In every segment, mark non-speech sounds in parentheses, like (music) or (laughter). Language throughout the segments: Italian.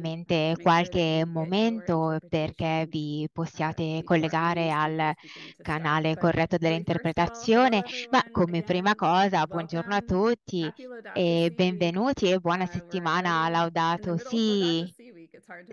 mente qualche momento perché vi possiate collegare al canale corretto dell'interpretazione, ma come prima cosa buongiorno a tutti e benvenuti e buona settimana Laudato Sì.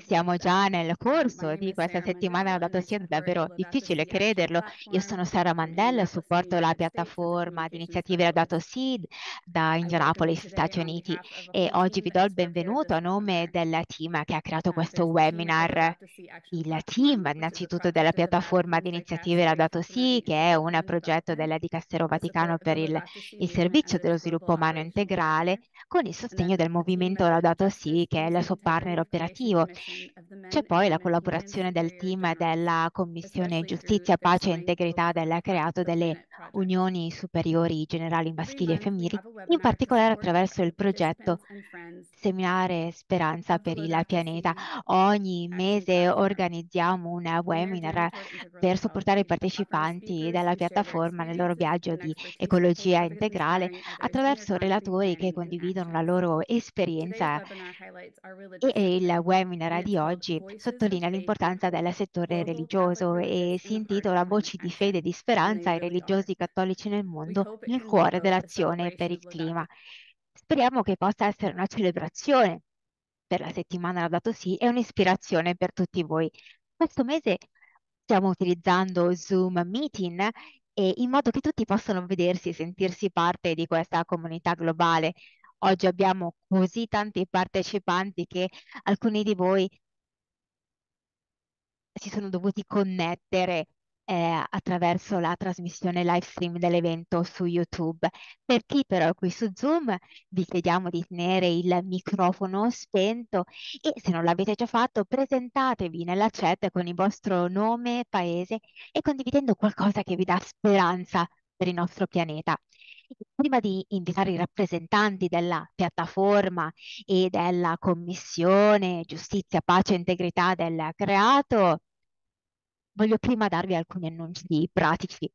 Siamo già nel corso di questa settimana Laudato Sì, è davvero difficile crederlo. Io sono Sara Mandella, supporto la piattaforma di iniziative Laudato Si da Indianapolis, Stati Uniti e oggi vi do il benvenuto a nome della team che ha creato ah, questo webinar. Ecco, il team innanzitutto della piattaforma di iniziative Laudato Si, che è un progetto della Dicastero Vaticano per il, il servizio dello sviluppo umano integrale, con il sostegno del movimento Laudato Si, che è il suo partner operativo. C'è poi la collaborazione del team della Commissione Giustizia, Pace e Integrità della Creato delle Unioni Superiori Generali Maschili e Femminili, in particolare attraverso il progetto Seminare Speranza per il pianeta. Ogni mese organizziamo un webinar per supportare i partecipanti della piattaforma nel loro viaggio di ecologia integrale attraverso relatori che condividono la loro esperienza e il webinar di oggi sottolinea l'importanza del settore religioso e si intitola Voci di fede e di speranza ai religiosi cattolici nel mondo nel cuore dell'azione per il clima. Speriamo che possa essere una celebrazione per la settimana Laudato Si è un'ispirazione per tutti voi. Questo mese stiamo utilizzando Zoom Meeting e in modo che tutti possano vedersi e sentirsi parte di questa comunità globale. Oggi abbiamo così tanti partecipanti che alcuni di voi si sono dovuti connettere eh, attraverso la trasmissione live stream dell'evento su YouTube. Per chi però è qui su Zoom, vi chiediamo di tenere il microfono spento e se non l'avete già fatto, presentatevi nella chat con il vostro nome, paese e condividendo qualcosa che vi dà speranza per il nostro pianeta. Prima di invitare i rappresentanti della piattaforma e della Commissione Giustizia, Pace e Integrità del Creato, voglio prima darvi alcuni annunci pratici.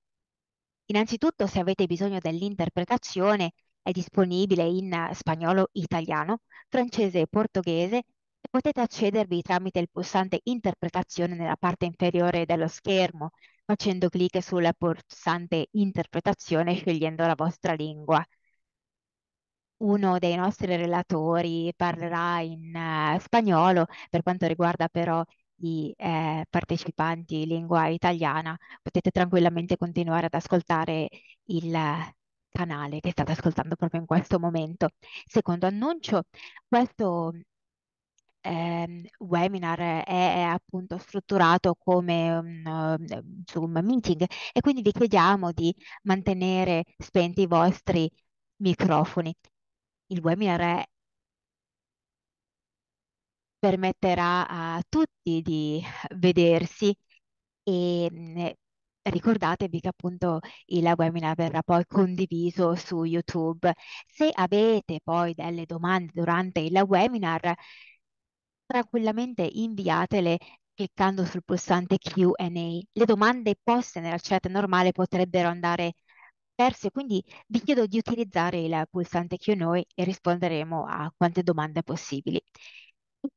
Innanzitutto, se avete bisogno dell'interpretazione, è disponibile in spagnolo, italiano, francese e portoghese e potete accedervi tramite il pulsante interpretazione nella parte inferiore dello schermo, facendo clic sul pulsante interpretazione e scegliendo la vostra lingua. Uno dei nostri relatori parlerà in uh, spagnolo, per quanto riguarda però di eh, partecipanti lingua italiana, potete tranquillamente continuare ad ascoltare il eh, canale che state ascoltando proprio in questo momento. Secondo annuncio, questo eh, webinar è, è, appunto strutturato come un um, Zoom meeting e quindi vi chiediamo di mantenere spenti i vostri microfoni. Il webinar è permetterà a tutti di vedersi e mm, ricordatevi che appunto il webinar verrà poi condiviso su YouTube. Se avete poi delle domande durante il webinar, tranquillamente inviatele cliccando sul pulsante Q&A. Le domande poste nella chat normale potrebbero andare perse, quindi vi chiedo di utilizzare il pulsante Q&A e risponderemo a quante domande possibili.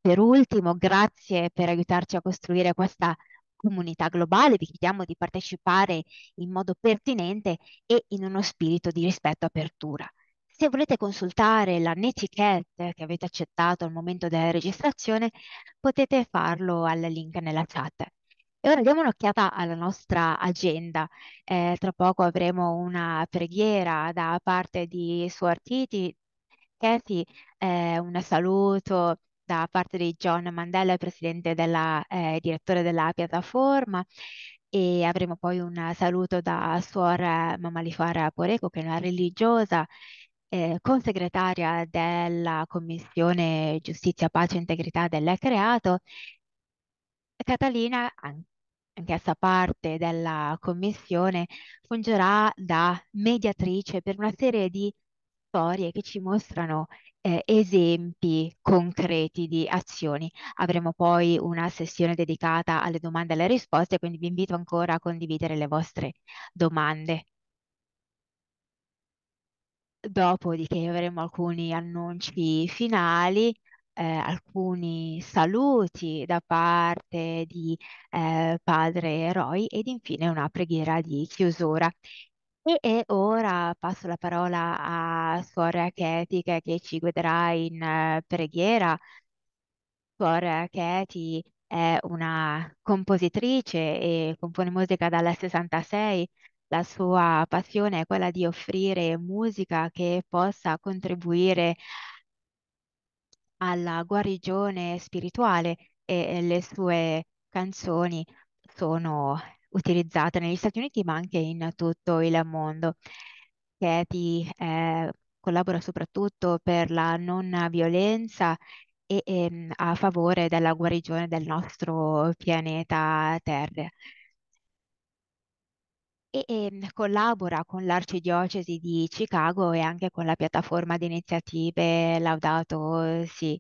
Per ultimo, grazie per aiutarci a costruire questa comunità globale, vi chiediamo di partecipare in modo pertinente e in uno spirito di rispetto e apertura. Se volete consultare la netiquette che avete accettato al momento della registrazione, potete farlo al link nella chat. E ora diamo un'occhiata alla nostra agenda. Eh, tra poco avremo una preghiera da parte di Suor Titi, Kathy, eh, un saluto da parte di John Mandela, presidente della, eh, direttore della piattaforma, e avremo poi un saluto da Suor eh, Mamalifara Poreco, che è una religiosa eh, consegretaria della Commissione Giustizia, Pace e Integrità delle Creato. Catalina, anch'essa parte della Commissione, fungerà da mediatrice per una serie di storie che ci mostrano eh, esempi concreti di azioni. Avremo poi una sessione dedicata alle domande e alle risposte, quindi vi invito ancora a condividere le vostre domande. Dopodiché avremo alcuni annunci finali, eh, alcuni saluti da parte di eh, Padre Eroi ed infine una preghiera di chiusura. E, ora passo la parola a Suora Katie che, ci guiderà in eh, preghiera. Suora Katie è una compositrice e compone musica dal 66. La sua passione è quella di offrire musica che possa contribuire alla guarigione spirituale e le sue canzoni sono utilizzata negli Stati Uniti ma anche in tutto il mondo. Katie eh, collabora soprattutto per la non violenza e, e ehm, a favore della guarigione del nostro pianeta Terra. E, ehm, collabora con l'Arcidiocesi di Chicago e anche con la piattaforma di iniziative Laudato Si.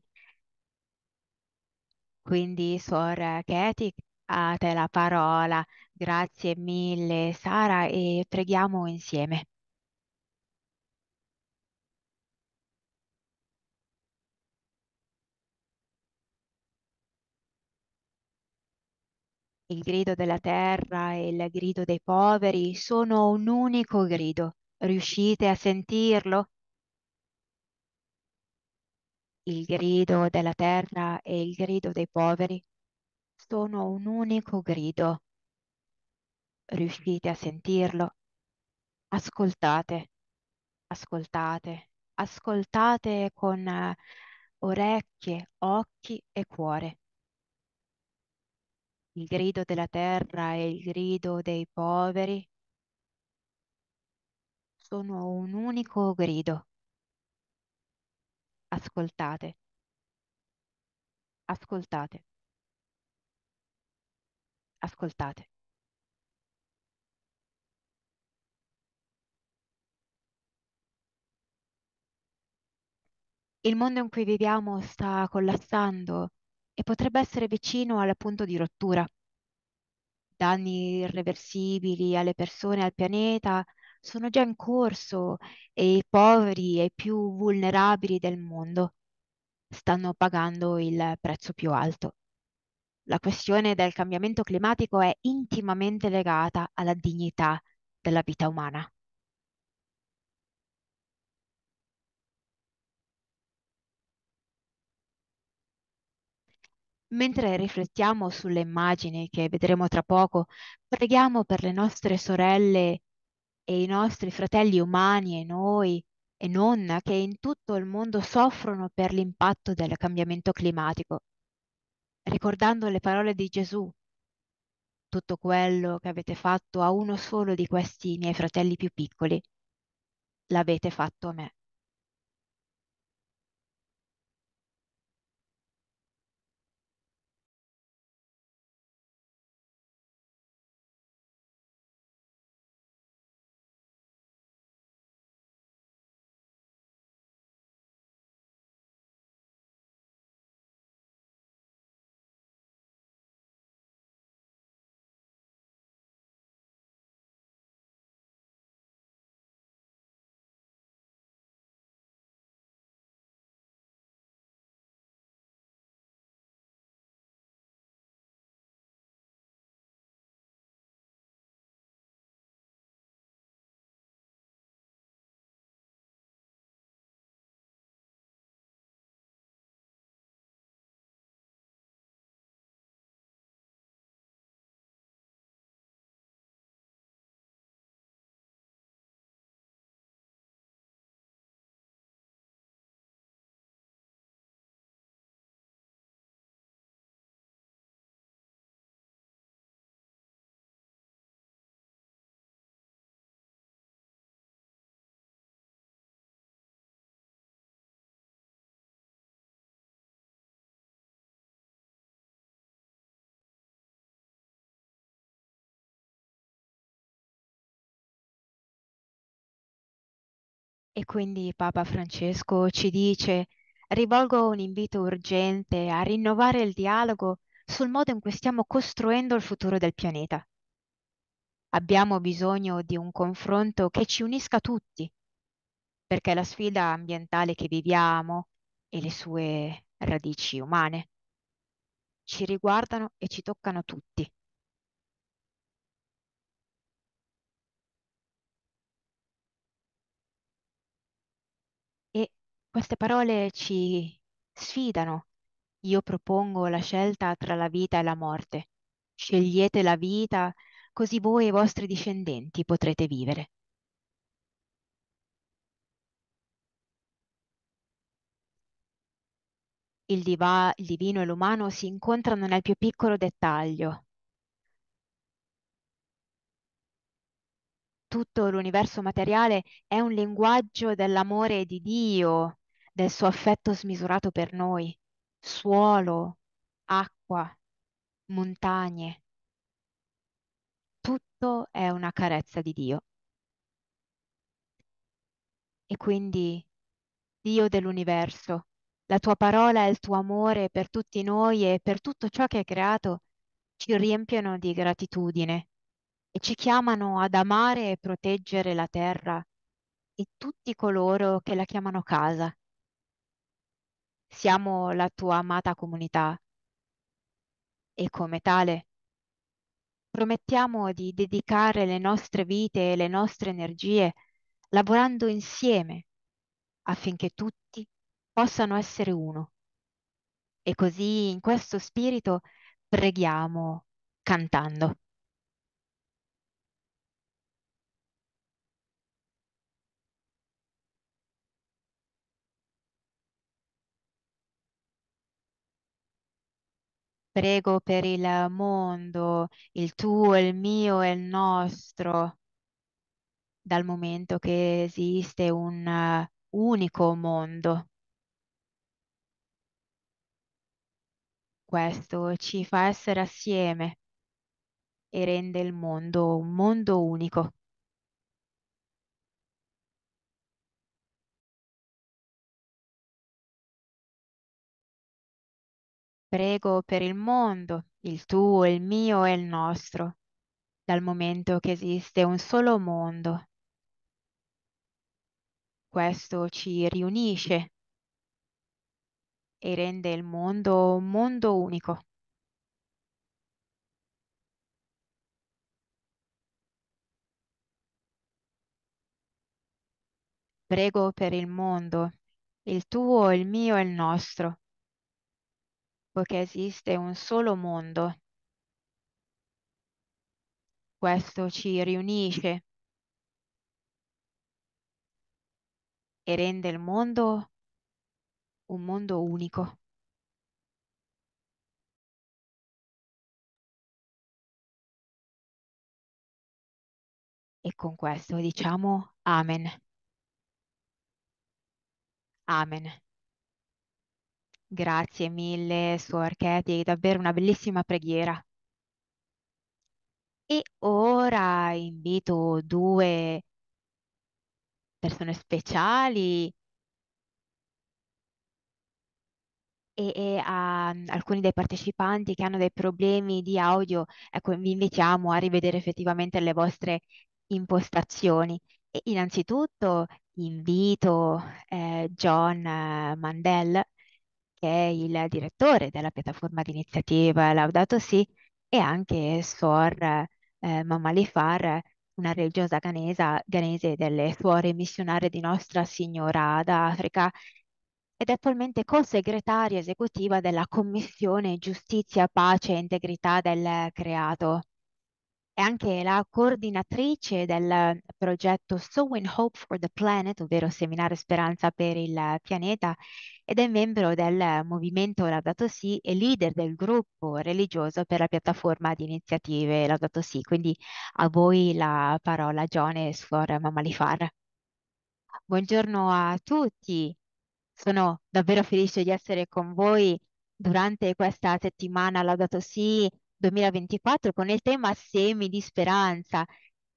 Quindi Suor Katie a te la parola. Grazie mille, Sara, e preghiamo insieme. Il grido della terra e il grido dei poveri sono un unico grido. Riuscite a sentirlo? Il grido della terra e il grido dei poveri sono un unico grido. Riuscite a sentirlo? Ascoltate, ascoltate, ascoltate con eh, orecchie, occhi e cuore. Il grido della terra e il grido dei poveri sono un unico grido. Ascoltate, ascoltate ascoltate Il mondo in cui viviamo sta collassando e potrebbe essere vicino al punto di rottura. Danni irreversibili alle persone e al pianeta sono già in corso e i poveri e i più vulnerabili del mondo stanno pagando il prezzo più alto la questione del cambiamento climatico è intimamente legata alla dignità della vita umana. Mentre riflettiamo sulle immagini che vedremo tra poco, preghiamo per le nostre sorelle e i nostri fratelli umani e noi e nonna che in tutto il mondo soffrono per l'impatto del cambiamento climatico ricordando le parole di Gesù. Tutto quello che avete fatto a uno solo di questi miei fratelli più piccoli, l'avete fatto a me. E quindi Papa Francesco ci dice, rivolgo un invito urgente a rinnovare il dialogo sul modo in cui stiamo costruendo il futuro del pianeta. Abbiamo bisogno di un confronto che ci unisca tutti, perché la sfida ambientale che viviamo e le sue radici umane ci riguardano e ci toccano tutti. Queste parole ci sfidano. Io propongo la scelta tra la vita e la morte. Scegliete la vita, così voi e i vostri discendenti potrete vivere. Il, diva, il, divino e l'umano si incontrano nel più piccolo dettaglio. Tutto l'universo materiale è un linguaggio dell'amore di Dio, del suo affetto smisurato per noi, suolo, acqua, montagne. Tutto è una carezza di Dio. E quindi, Dio dell'universo, la tua parola e il tuo amore per tutti noi e per tutto ciò che hai creato ci riempiono di gratitudine e ci chiamano ad amare e proteggere la terra e tutti coloro che la chiamano casa. Siamo la tua amata comunità e come tale promettiamo di dedicare le nostre vite e le nostre energie lavorando insieme affinché tutti possano essere uno. E così in questo spirito preghiamo cantando. Prego per il mondo, il tuo, il mio e il nostro, dal momento che esiste un eh, unico mondo. Questo ci fa essere assieme e rende il mondo un mondo unico. prego per il mondo, il tuo, il mio e il nostro, dal momento che esiste un solo mondo. Questo ci riunisce e rende il mondo un mondo unico. Prego per il mondo, il tuo, il mio e il nostro poiché esiste un solo mondo. Questo ci riunisce e rende il mondo un mondo unico. E con questo diciamo Amen. Amen. Grazie mille, Suor Katie, è davvero una bellissima preghiera. E ora invito due persone speciali e, e a ehm, alcuni dei partecipanti che hanno dei problemi di audio, ecco, vi invitiamo a rivedere effettivamente le vostre impostazioni. E innanzitutto invito eh, John eh, Mandel che è il direttore della piattaforma di iniziativa Laudato Si e anche Suor eh, Mamalifar, una religiosa ghanesa, ghanese delle suore missionarie di Nostra Signora d'Africa ed è attualmente co-segretaria esecutiva della Commissione Giustizia, Pace e Integrità del Creato è anche la coordinatrice del progetto Sowing Hope for the Planet, ovvero Seminare Speranza per il pianeta, ed è membro del movimento Laudato Si e leader del gruppo religioso per la piattaforma di iniziative Laudato Si. Quindi a voi la parola, Gione e Suor Mamalifar. Buongiorno a tutti, sono davvero felice di essere con voi durante questa settimana Laudato Si' 2024 con il tema Semi di speranza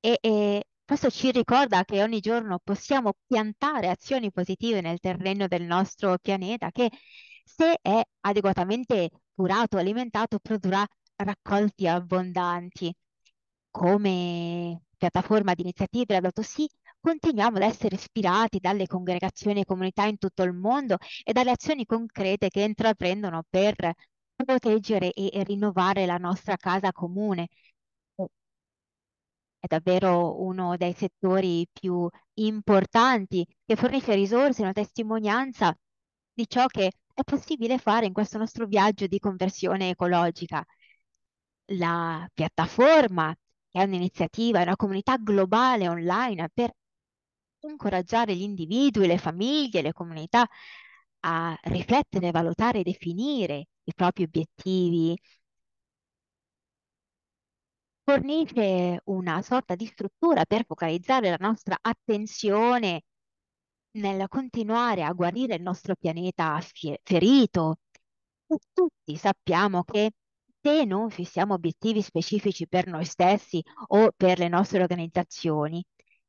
e, e questo ci ricorda che ogni giorno possiamo piantare azioni positive nel terreno del nostro pianeta che se è adeguatamente curato, alimentato, produrrà raccolti abbondanti. Come piattaforma di iniziative Laudato Si continuiamo ad essere ispirati dalle congregazioni e comunità in tutto il mondo e dalle azioni concrete che intraprendono per proteggere e rinnovare la nostra casa comune. Eh, è davvero uno dei settori più importanti che fornisce risorse, una testimonianza di ciò che è possibile fare in questo nostro viaggio di conversione ecologica. La piattaforma, che è un'iniziativa, è una comunità globale online per incoraggiare gli individui, le famiglie, le comunità a riflettere, valutare e definire i propri obiettivi, fornisce una sorta di struttura per focalizzare la nostra attenzione nel continuare a guarire il nostro pianeta ferito. E tutti sappiamo che se non fissiamo obiettivi specifici per noi stessi o per le nostre organizzazioni,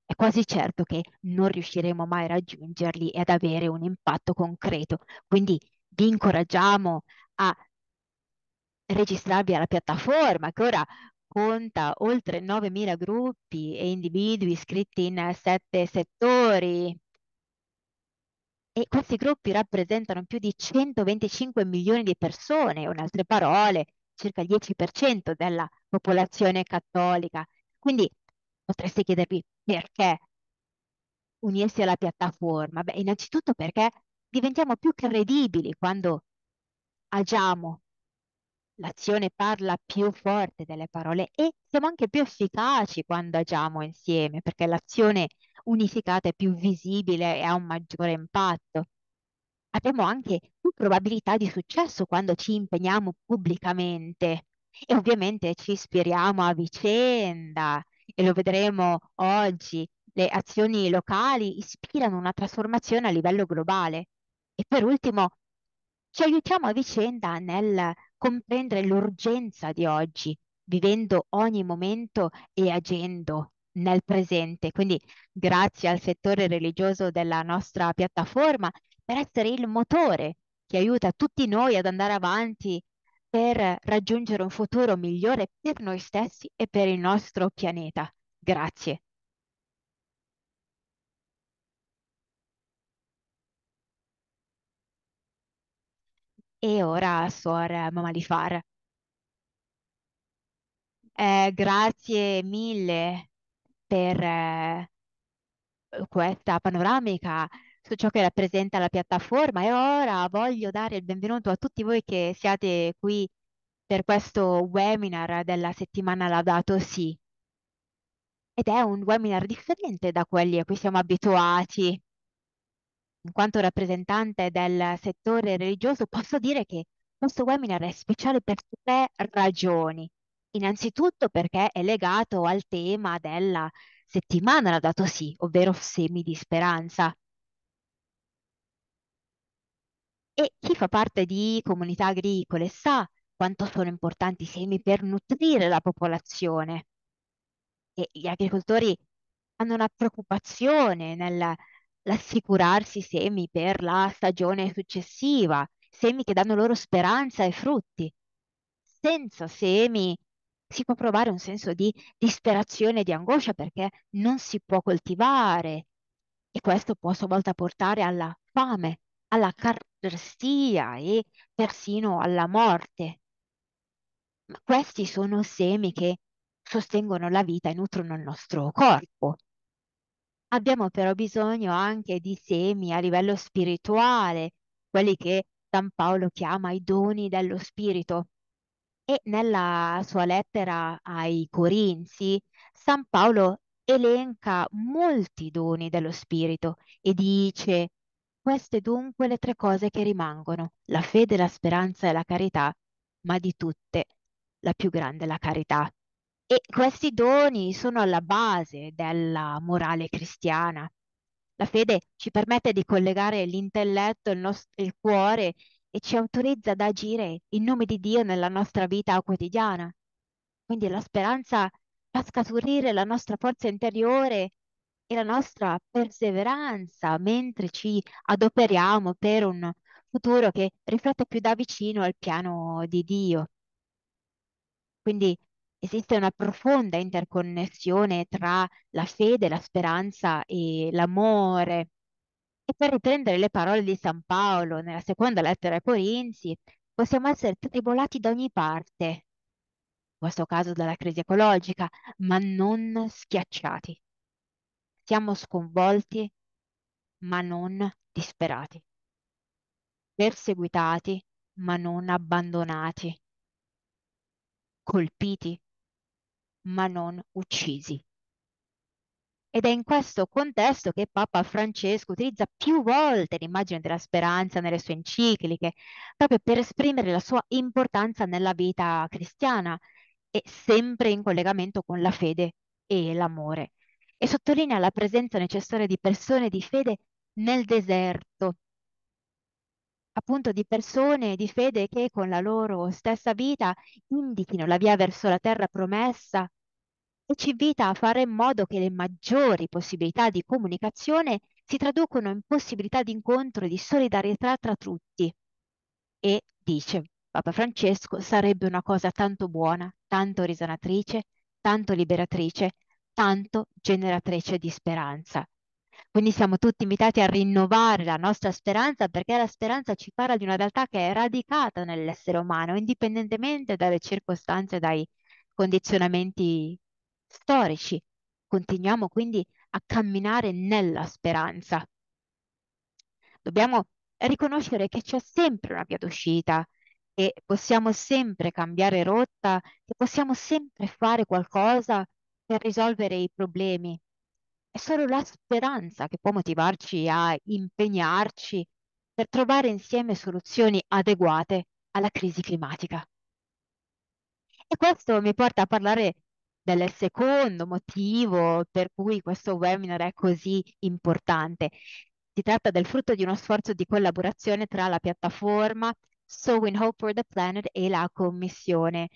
è quasi certo che non riusciremo mai a raggiungerli e ad avere un impatto concreto. Quindi vi incoraggiamo a registrarvi alla piattaforma che ora conta oltre 9.000 gruppi e individui iscritti in sette settori. E questi gruppi rappresentano più di 125 milioni di persone, o in altre parole, circa il 10% della popolazione cattolica. Quindi potreste chiedervi perché unirsi alla piattaforma? Beh, innanzitutto perché diventiamo più credibili quando agiamo. L'azione parla più forte delle parole e siamo anche più efficaci quando agiamo insieme, perché l'azione unificata è più visibile e ha un maggiore impatto. Abbiamo anche più probabilità di successo quando ci impegniamo pubblicamente e ovviamente ci ispiriamo a vicenda e lo vedremo oggi. Le azioni locali ispirano una trasformazione a livello globale. E per ultimo, ci aiutiamo a vicenda nel comprendere l'urgenza di oggi, vivendo ogni momento e agendo nel presente. Quindi grazie al settore religioso della nostra piattaforma per essere il motore che aiuta tutti noi ad andare avanti per raggiungere un futuro migliore per noi stessi e per il nostro pianeta. Grazie. e ora suor Mamma di Far. Eh, grazie mille per eh, questa panoramica su ciò che rappresenta la piattaforma e ora voglio dare il benvenuto a tutti voi che siate qui per questo webinar della settimana Laudato Si. Ed è un webinar differente da quelli a cui siamo abituati in quanto rappresentante del settore religioso, posso dire che questo webinar è speciale per tre ragioni. Innanzitutto perché è legato al tema della settimana, l'ha dato sì, ovvero semi di speranza. E chi fa parte di comunità agricole sa quanto sono importanti i semi per nutrire la popolazione. E gli agricoltori hanno una preoccupazione nel l'assicurarsi semi per la stagione successiva, semi che danno loro speranza e frutti. Senza semi si può provare un senso di disperazione e di angoscia perché non si può coltivare e questo può a sua volta portare alla fame, alla carestia e persino alla morte. Ma questi sono semi che sostengono la vita e nutrono il nostro corpo. Abbiamo però bisogno anche di semi a livello spirituale, quelli che San Paolo chiama i doni dello spirito. E nella sua lettera ai Corinzi, San Paolo elenca molti doni dello spirito e dice, queste dunque le tre cose che rimangono, la fede, la speranza e la carità, ma di tutte la più grande è la carità. E questi doni sono alla base della morale cristiana. La fede ci permette di collegare l'intelletto, il, nostro, il cuore e ci autorizza ad agire in nome di Dio nella nostra vita quotidiana. Quindi la speranza fa scaturire la nostra forza interiore e la nostra perseveranza mentre ci adoperiamo per un futuro che riflette più da vicino al piano di Dio. Quindi Esiste una profonda interconnessione tra la fede, la speranza e l'amore. E per riprendere le parole di San Paolo nella seconda lettera ai Corinzi, possiamo essere tribolati da ogni parte, in questo caso dalla crisi ecologica, ma non schiacciati. Siamo sconvolti, ma non disperati, perseguitati, ma non abbandonati, colpiti, ma non uccisi. Ed è in questo contesto che Papa Francesco utilizza più volte l'immagine della speranza nelle sue encicliche, proprio per esprimere la sua importanza nella vita cristiana e sempre in collegamento con la fede e l'amore. E sottolinea la presenza necessaria di persone di fede nel deserto, appunto di persone di fede che con la loro stessa vita indichino la via verso la terra promessa e ci invita a fare in modo che le maggiori possibilità di comunicazione si traducono in possibilità di incontro e di solidarietà tra tutti. E dice Papa Francesco sarebbe una cosa tanto buona, tanto risanatrice, tanto liberatrice, tanto generatrice di speranza. Quindi siamo tutti invitati a rinnovare la nostra speranza perché la speranza ci parla di una realtà che è radicata nell'essere umano, indipendentemente dalle circostanze, dai condizionamenti storici. Continuiamo quindi a camminare nella speranza. Dobbiamo riconoscere che c'è sempre una via d'uscita, che possiamo sempre cambiare rotta, che possiamo sempre fare qualcosa per risolvere i problemi solo la speranza che può motivarci a impegnarci per trovare insieme soluzioni adeguate alla crisi climatica. E questo mi porta a parlare del secondo motivo per cui questo webinar è così importante. Si tratta del frutto di uno sforzo di collaborazione tra la piattaforma So in Hope for the Planet e la Commissione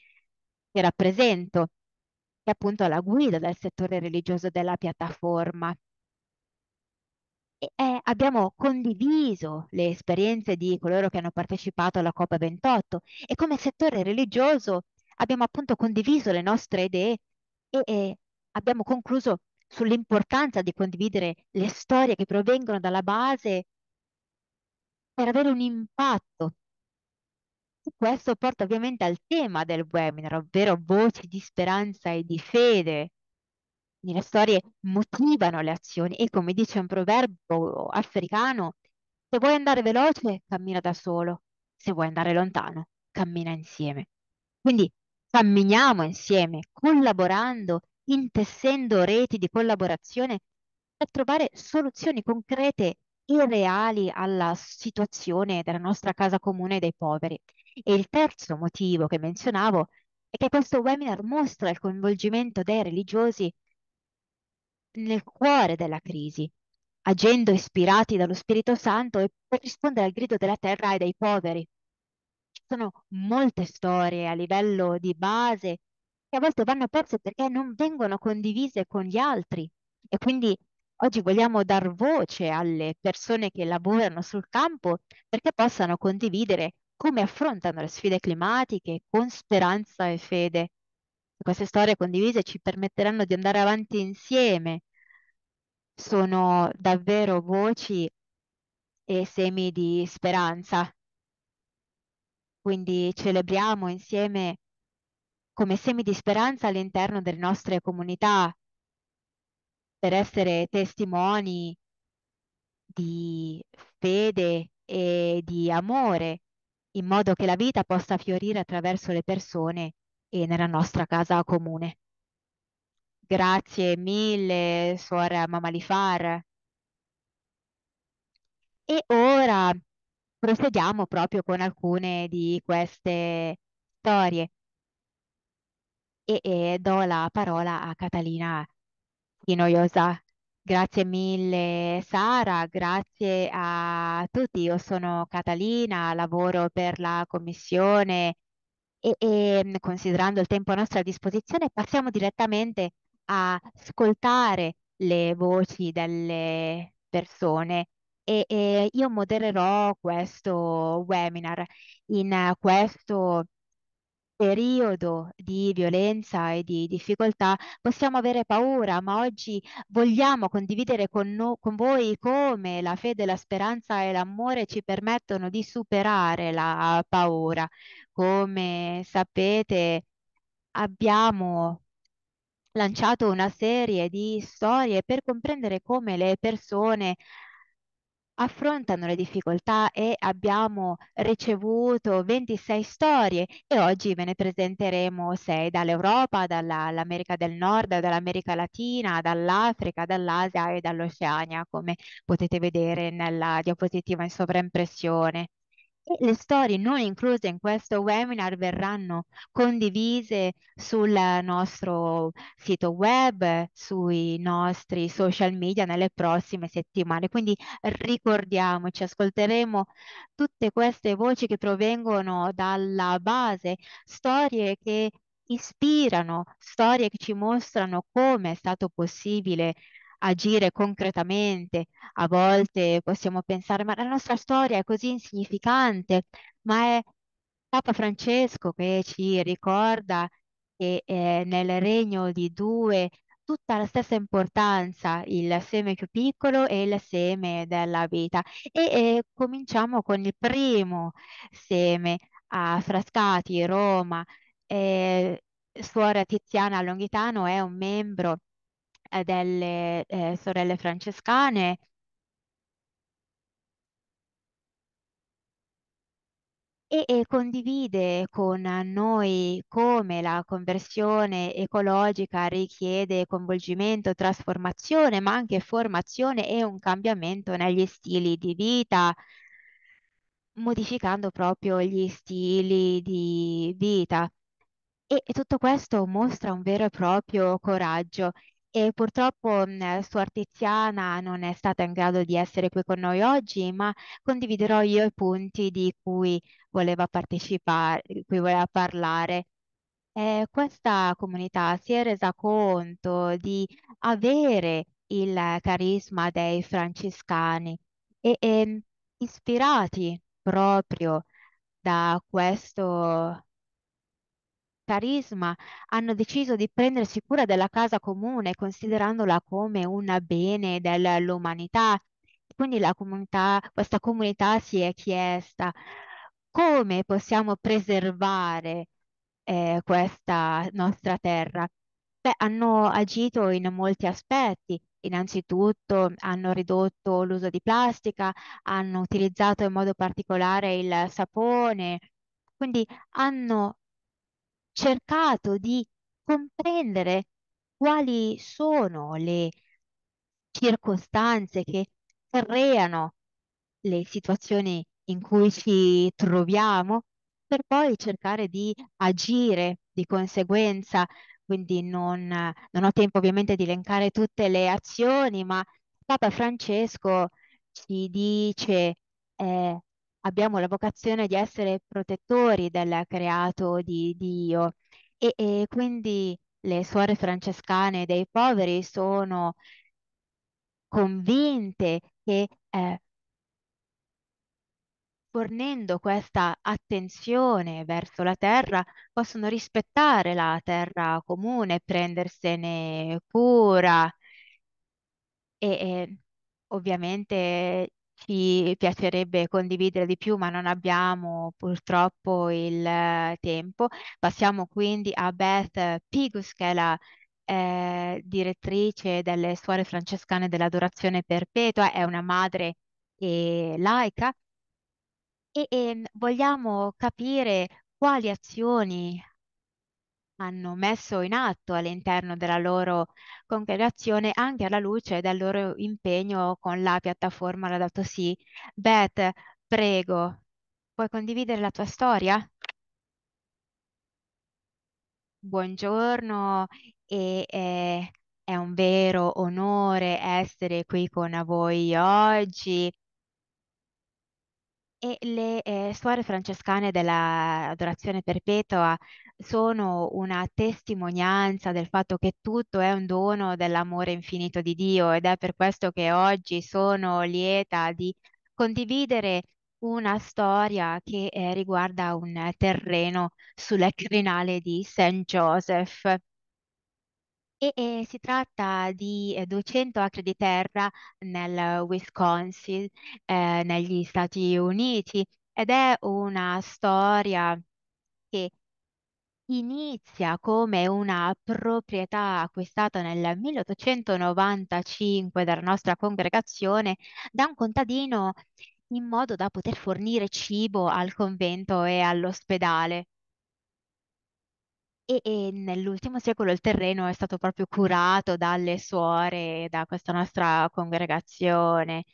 che rappresento che appunto è la guida del settore religioso della piattaforma. E eh, abbiamo condiviso le esperienze di coloro che hanno partecipato alla COP28 e come settore religioso abbiamo appunto condiviso le nostre idee e, e abbiamo concluso sull'importanza di condividere le storie che provengono dalla base per avere un impatto questo porta ovviamente al tema del webinar, ovvero voci di speranza e di fede. Le storie motivano le azioni e come dice un proverbio africano, se vuoi andare veloce cammina da solo, se vuoi andare lontano cammina insieme. Quindi camminiamo insieme, collaborando, intessendo reti di collaborazione per trovare soluzioni concrete irreali alla situazione della nostra casa comune dei poveri. E il terzo motivo che menzionavo è che questo webinar mostra il coinvolgimento dei religiosi nel cuore della crisi, agendo ispirati dallo Spirito Santo e per rispondere al grido della terra e dei poveri. Ci sono molte storie a livello di base che a volte vanno perse perché non vengono condivise con gli altri e quindi Oggi vogliamo dar voce alle persone che lavorano sul campo perché possano condividere come affrontano le sfide climatiche con speranza e fede. Queste storie condivise ci permetteranno di andare avanti insieme. Sono davvero voci e semi di speranza. Quindi celebriamo insieme come semi di speranza all'interno delle nostre comunità, per essere testimoni di fede e di amore, in modo che la vita possa fiorire attraverso le persone e nella nostra casa comune. Grazie mille, suora Mamalifar. E ora procediamo proprio con alcune di queste storie. E, e do la parola a Catalina sì, noiosa. Grazie mille Sara, grazie a tutti. Io sono Catalina, lavoro per la commissione e, e, mm, considerando il tempo a nostra disposizione passiamo direttamente a ascoltare le voci delle persone e, e io modererò questo webinar. In questo periodo di violenza e di difficoltà possiamo avere paura, ma oggi vogliamo condividere con, no- con voi come la fede, la speranza e l'amore ci permettono di superare la paura. Come sapete, abbiamo lanciato una serie di storie per comprendere come le persone affrontano le difficoltà e abbiamo ricevuto 26 storie e oggi ve ne presenteremo 6 dall'Europa, dall'America del Nord, dall'America Latina, dall'Africa, dall'Asia e dall'Oceania, come potete vedere nella diapositiva in sovraimpressione. Le storie non incluse in questo webinar verranno condivise sul nostro sito web, sui nostri social media nelle prossime settimane. Quindi ricordiamoci, ascolteremo tutte queste voci che provengono dalla base, storie che ispirano, storie che ci mostrano come è stato possibile agire concretamente. A volte possiamo pensare, ma la nostra storia è così insignificante, ma è Papa Francesco che ci ricorda che eh, nel regno di due tutta la stessa importanza il seme più piccolo e il seme della vita. E eh, cominciamo con il primo seme a Frascati, Roma. Eh, Suora Tiziana Longhitano è un membro eh, delle eh, sorelle francescane. e condivide con noi come la conversione ecologica richiede coinvolgimento, trasformazione, ma anche formazione e un cambiamento negli stili di vita, modificando proprio gli stili di vita. E tutto questo mostra un vero e proprio coraggio e purtroppo mh, mhmm, Suor Tiziana non è stata in grado di essere qui con noi oggi, ma condividerò io i punti di cui voleva partecipare, di cui voleva parlare. Eh, questa comunità si è resa conto di avere il carisma dei francescani e, e ehm, ispirati proprio da questo carisma hanno deciso di prendersi cura della casa comune, considerandola come un bene dell'umanità. Quindi la comunità, questa comunità si è chiesta come possiamo preservare eh, questa nostra terra. Beh, hanno agito in molti aspetti. Innanzitutto hanno ridotto l'uso di plastica, hanno utilizzato in modo particolare il sapone, quindi hanno cercato di comprendere quali sono le circostanze che creano le situazioni in cui ci troviamo per poi cercare di agire di conseguenza. Quindi non, non ho tempo ovviamente di elencare tutte le azioni, ma Papa Francesco ci dice eh, abbiamo la vocazione di essere protettori del creato di Dio e, e quindi le suore francescane dei poveri sono convinte che eh, fornendo questa attenzione verso la terra, possono rispettare la terra comune, prendersene cura e, e ovviamente ci piacerebbe condividere di più, ma non abbiamo purtroppo il eh, tempo. Passiamo quindi a Beth Pigus, che è la eh, direttrice delle Suore Francescane dell'Adorazione Perpetua, è una madre eh, laica e, e ehm, vogliamo capire quali azioni hanno messo in atto all'interno della loro congregazione anche alla luce del loro impegno con la piattaforma Laudato Si. Beth, prego, puoi condividere la tua storia? Buongiorno e eh, è un vero onore essere qui con voi oggi. E le eh, suore francescane adorazione perpetua sono una testimonianza del fatto che tutto è un dono dell'amore infinito di Dio ed è per questo che oggi sono lieta di condividere una storia che eh, riguarda un terreno sulla crinale di St. Joseph. E, e, eh, si tratta di 200 eh, acri di terra nel Wisconsin, eh, negli Stati Uniti, ed è una storia che Inizia come una proprietà acquistata nel 1895 dalla nostra congregazione da un contadino in modo da poter fornire cibo al convento e all'ospedale. E, e nell'ultimo secolo il terreno è stato proprio curato dalle suore, da questa nostra congregazione,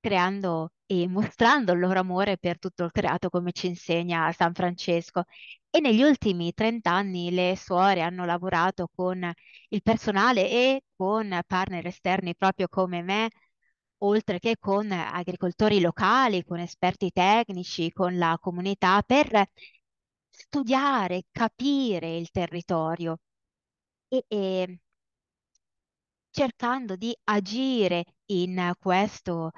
creando e mostrando il loro amore per tutto il creato, come ci insegna San Francesco. E negli ultimi 30 anni le suore hanno lavorato con il personale e con partner esterni proprio come me, oltre che con agricoltori locali, con esperti tecnici, con la comunità, per studiare, capire il territorio e, e cercando di agire in questo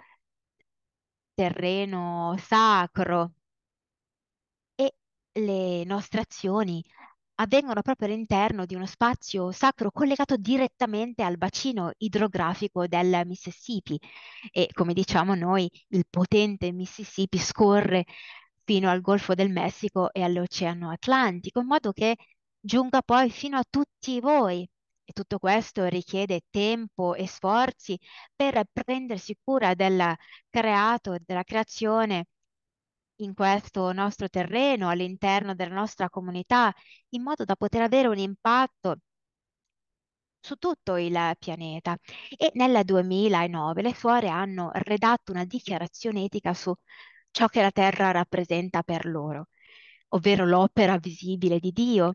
terreno sacro le nostre azioni avvengono proprio all'interno di uno spazio sacro collegato direttamente al bacino idrografico del Mississippi e come diciamo noi il potente Mississippi scorre fino al Golfo del Messico e all'Oceano Atlantico in modo che giunga poi fino a tutti voi e tutto questo richiede tempo e sforzi per prendersi cura del creato, della creazione in questo nostro terreno, all'interno della nostra comunità, in modo da poter avere un impatto su tutto il pianeta. E nel 2009 le suore hanno redatto una dichiarazione etica su ciò che la Terra rappresenta per loro, ovvero l'opera visibile di Dio.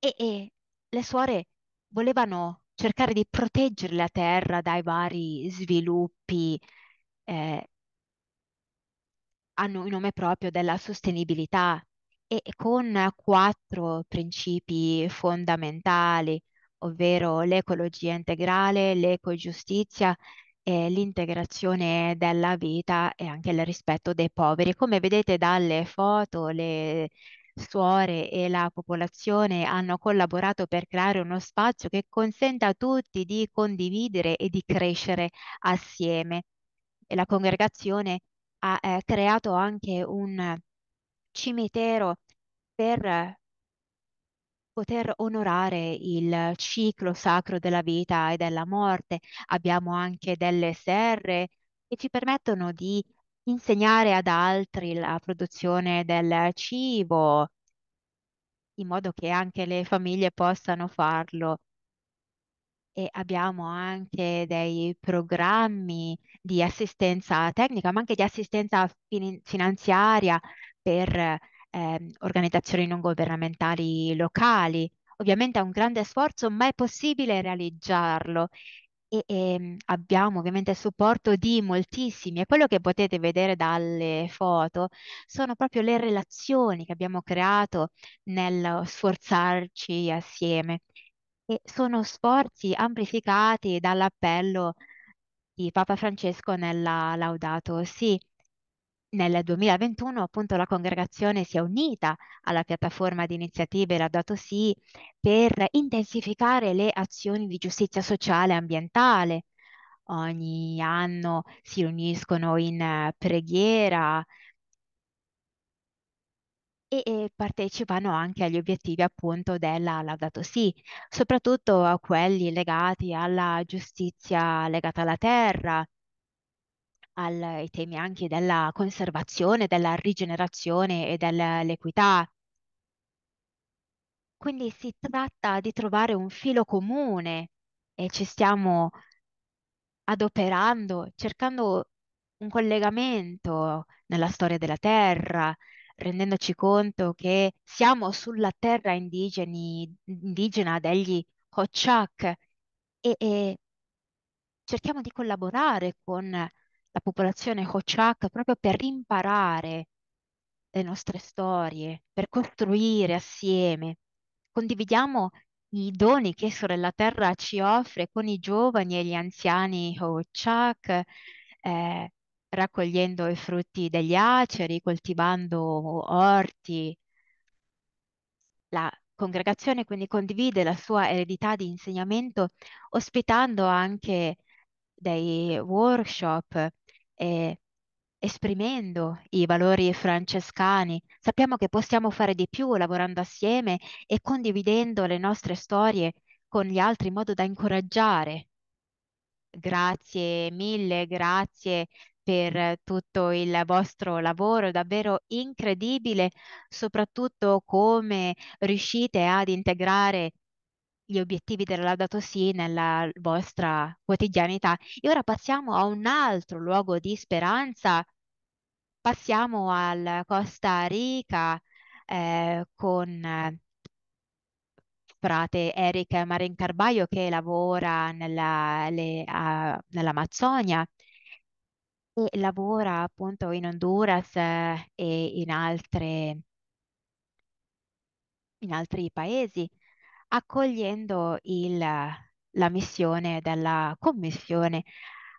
E, e le suore volevano cercare di proteggere la Terra dai vari sviluppi eh, hanno un nome proprio della sostenibilità e con quattro principi fondamentali, ovvero l'ecologia integrale, l'ecogiustizia, eh, l'integrazione della vita e anche il rispetto dei poveri. Come vedete dalle foto, le suore e la popolazione hanno collaborato per creare uno spazio che consenta a tutti di condividere e di crescere assieme. E la congregazione ha eh, creato anche un cimitero per poter onorare il ciclo sacro della vita e della morte. Abbiamo anche delle serre che ci permettono di insegnare ad altri la produzione del cibo, in modo che anche le famiglie possano farlo e abbiamo anche dei programmi di assistenza tecnica, ma anche di assistenza fin- finanziaria per eh, organizzazioni non governamentali locali. Ovviamente è un grande sforzo, ma è possibile realizzarlo. E, e ehm, abbiamo ovviamente supporto di moltissimi e quello che potete vedere dalle foto sono proprio le relazioni che abbiamo creato nel sforzarci assieme e sono sforzi amplificati dall'appello di Papa Francesco nella Laudato Si. Nel 2021 appunto la congregazione si è unita alla piattaforma di iniziative Laudato Si per intensificare le azioni di giustizia sociale e ambientale. Ogni anno si riuniscono in eh, preghiera e, partecipano anche agli obiettivi appunto della Laudato Si, soprattutto a quelli legati alla giustizia legata alla terra, ai temi anche della conservazione, della rigenerazione e dell'equità. Quindi si tratta di trovare un filo comune e ci stiamo adoperando, cercando un collegamento nella storia della Terra, rendendoci conto che siamo sulla terra indigeni, indigena degli Hochak e, e, cerchiamo di collaborare con la popolazione Hochak proprio per imparare le nostre storie, per costruire assieme. Condividiamo i doni che Sorella Terra ci offre con i giovani e gli anziani Hochak, eh, raccogliendo i frutti degli aceri, coltivando orti. La congregazione quindi condivide la sua eredità di insegnamento ospitando anche dei workshop e esprimendo i valori francescani. Sappiamo che possiamo fare di più lavorando assieme e condividendo le nostre storie con gli altri in modo da incoraggiare. Grazie mille, grazie per eh, tutto il vostro lavoro davvero incredibile, soprattutto come riuscite ad integrare gli obiettivi della Laudato Si nella vostra quotidianità. E ora passiamo a un altro luogo di speranza, passiamo al Costa Rica eh, con eh, frate Eric Marin Carbaio che lavora nella, le, a, nell'Amazzonia lavora appunto in Honduras eh, e in altre in altri paesi, accogliendo il, la missione della Commissione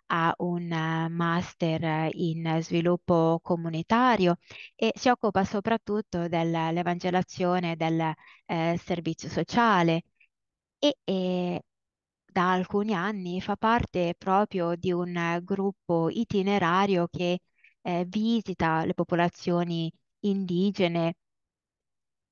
ha un eh, master in sviluppo comunitario e si occupa soprattutto dell'evangelazione del eh, servizio sociale e, e da alcuni anni fa parte proprio di un gruppo itinerario che eh, visita le popolazioni indigene,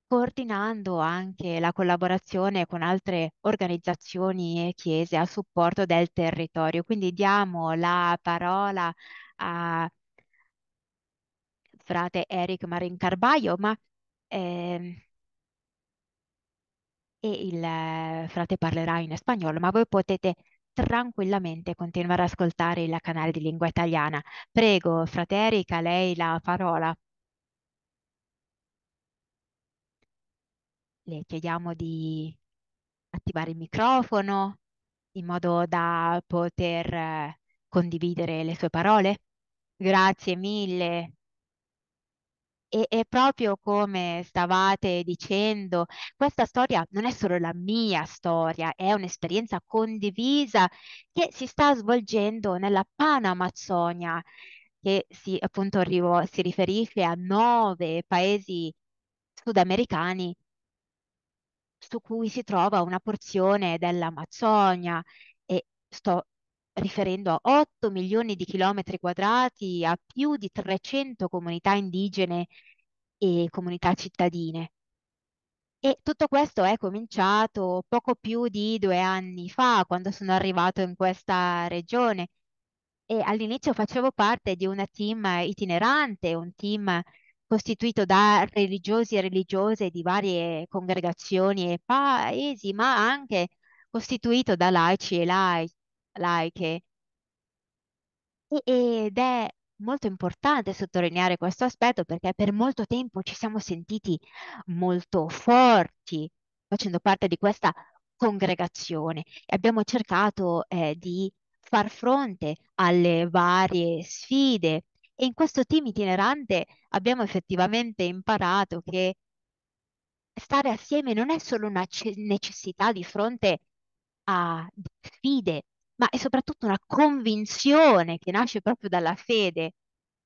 coordinando anche la collaborazione con altre organizzazioni e chiese a supporto del territorio. Quindi diamo la parola a frate Eric Marin Carbaio, ma eh, e il eh, frate parlerà in spagnolo, ma voi potete tranquillamente continuare ad ascoltare il canale di lingua italiana. Prego, frate Erika, lei la parola. Le chiediamo di attivare il microfono in modo da poter eh, condividere le sue parole. Grazie mille, e, e proprio come stavate dicendo, questa storia non è solo la mia storia, è un'esperienza condivisa che si sta svolgendo nella Panamazzonia, che si, appunto rivo- si riferisce a nove paesi sudamericani su cui si trova una porzione dell'Amazzonia e sto riferendo a 8 milioni di chilometri quadrati, a più di 300 comunità indigene e comunità cittadine. E tutto questo è cominciato poco più di due anni fa, quando sono arrivato in questa regione. E all'inizio facevo parte di un team itinerante, un team costituito da religiosi e religiose di varie congregazioni e paesi, ma anche costituito da laici e laici laiche. E- Ed è molto importante sottolineare questo aspetto perché per molto tempo ci siamo sentiti molto forti facendo parte di questa congregazione e abbiamo cercato eh, di far fronte alle varie sfide. E in questo team itinerante abbiamo effettivamente imparato che stare assieme non è solo una ce- necessità di fronte a sfide, ma è soprattutto una convinzione che nasce proprio dalla fede.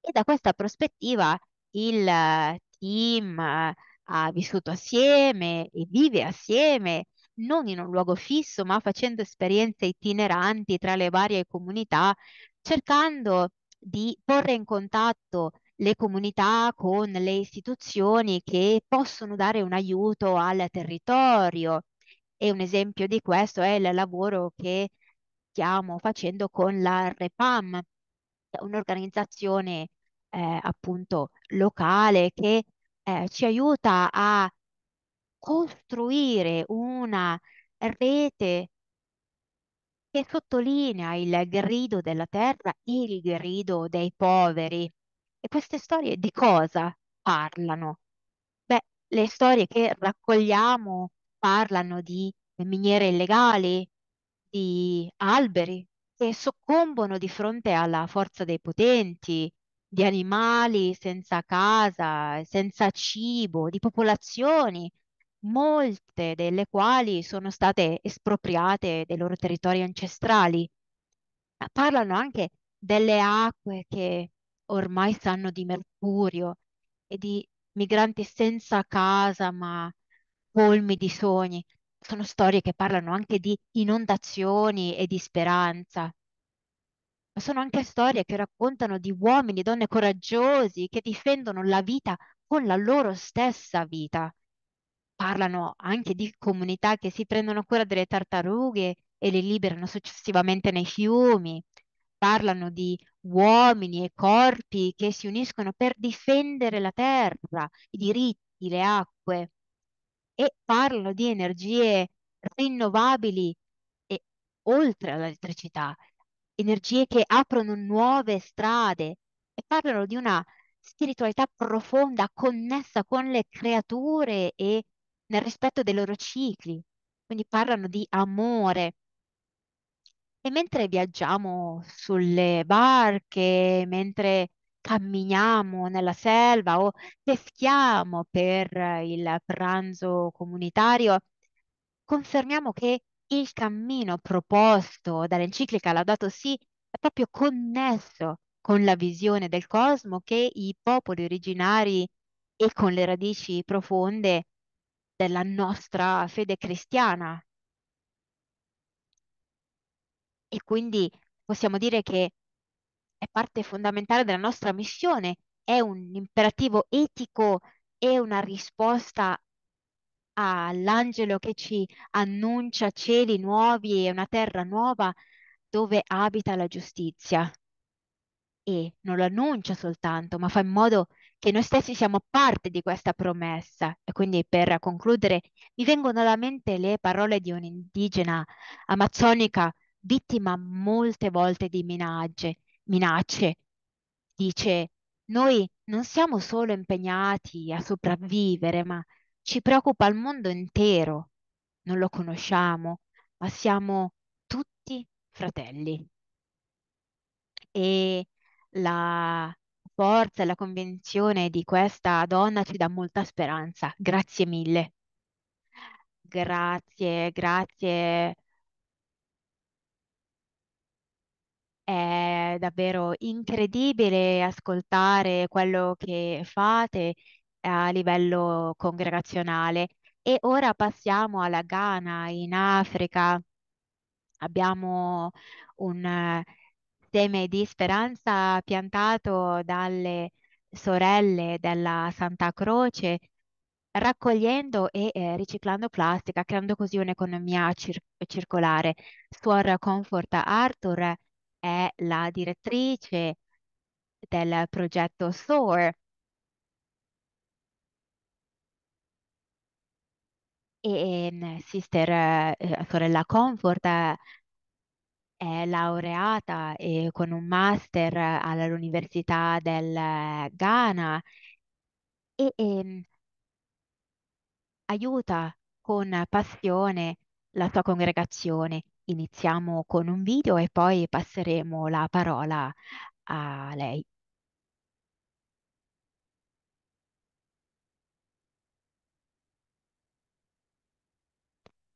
E da questa prospettiva il eh, team eh, ha vissuto assieme e vive assieme, non in un luogo fisso, ma facendo esperienze itineranti tra le varie comunità, cercando di porre in contatto le comunità con le istituzioni che possono dare un aiuto al territorio. E un esempio di questo è il lavoro che stiamo facendo con la REPAM, un'organizzazione eh, appunto locale che eh, ci aiuta a costruire una rete che sottolinea il grido della terra e il grido dei poveri. E queste storie di cosa parlano? Beh, le storie che raccogliamo parlano di miniere illegali, di alberi che soccombono di fronte alla forza dei potenti, di animali senza casa, senza cibo, di popolazioni, molte delle quali sono state espropriate dei loro territori ancestrali. Parlano anche delle acque che ormai sanno di mercurio e di migranti senza casa ma colmi di sogni sono storie che parlano anche di inondazioni e di speranza, ma sono anche storie che raccontano di uomini e donne coraggiosi che difendono la vita con la loro stessa vita. Parlano anche di comunità che si prendono cura delle tartarughe e le liberano successivamente nei fiumi. Parlano di uomini e corpi che si uniscono per difendere la terra, i diritti, le acque e parlo di energie rinnovabili e oltre all'elettricità, energie che aprono nuove strade e parlano di una spiritualità profonda connessa con le creature e nel rispetto dei loro cicli, quindi parlano di amore. E mentre viaggiamo sulle barche, mentre camminiamo nella selva o peschiamo per il pranzo comunitario, confermiamo che il cammino proposto dall'enciclica Laudato Si è proprio connesso con la visione del cosmo che i popoli originari e con le radici profonde della nostra fede cristiana. E quindi possiamo dire che è parte fondamentale della nostra missione, è un imperativo etico e una risposta all'angelo che ci annuncia cieli nuovi e una terra nuova dove abita la giustizia. E non lo annuncia soltanto, ma fa in modo che noi stessi siamo parte di questa promessa. E quindi per concludere, mi vengono alla mente le parole di un'indigena amazzonica vittima molte volte di minagge, minacce. Dice, noi non siamo solo impegnati a sopravvivere, ma ci preoccupa il mondo intero. Non lo conosciamo, ma siamo tutti fratelli. E la forza e la convinzione di questa donna ci dà molta speranza. Grazie mille. Grazie, grazie È davvero incredibile ascoltare quello che fate a livello congregazionale. E ora passiamo alla Ghana, in Africa. Abbiamo un seme di speranza piantato dalle sorelle della Santa Croce, raccogliendo e eh, riciclando plastica, creando così un'economia cir- circolare. Suor Comfort Arthur è la direttrice del progetto SOAR e mm, Sister eh, eh, Sorella Comfort eh, è laureata eh, con un master eh, all'Università del eh, Ghana e eh, aiuta con passione la sua congregazione Iniziamo con un video e poi passeremo la parola a lei.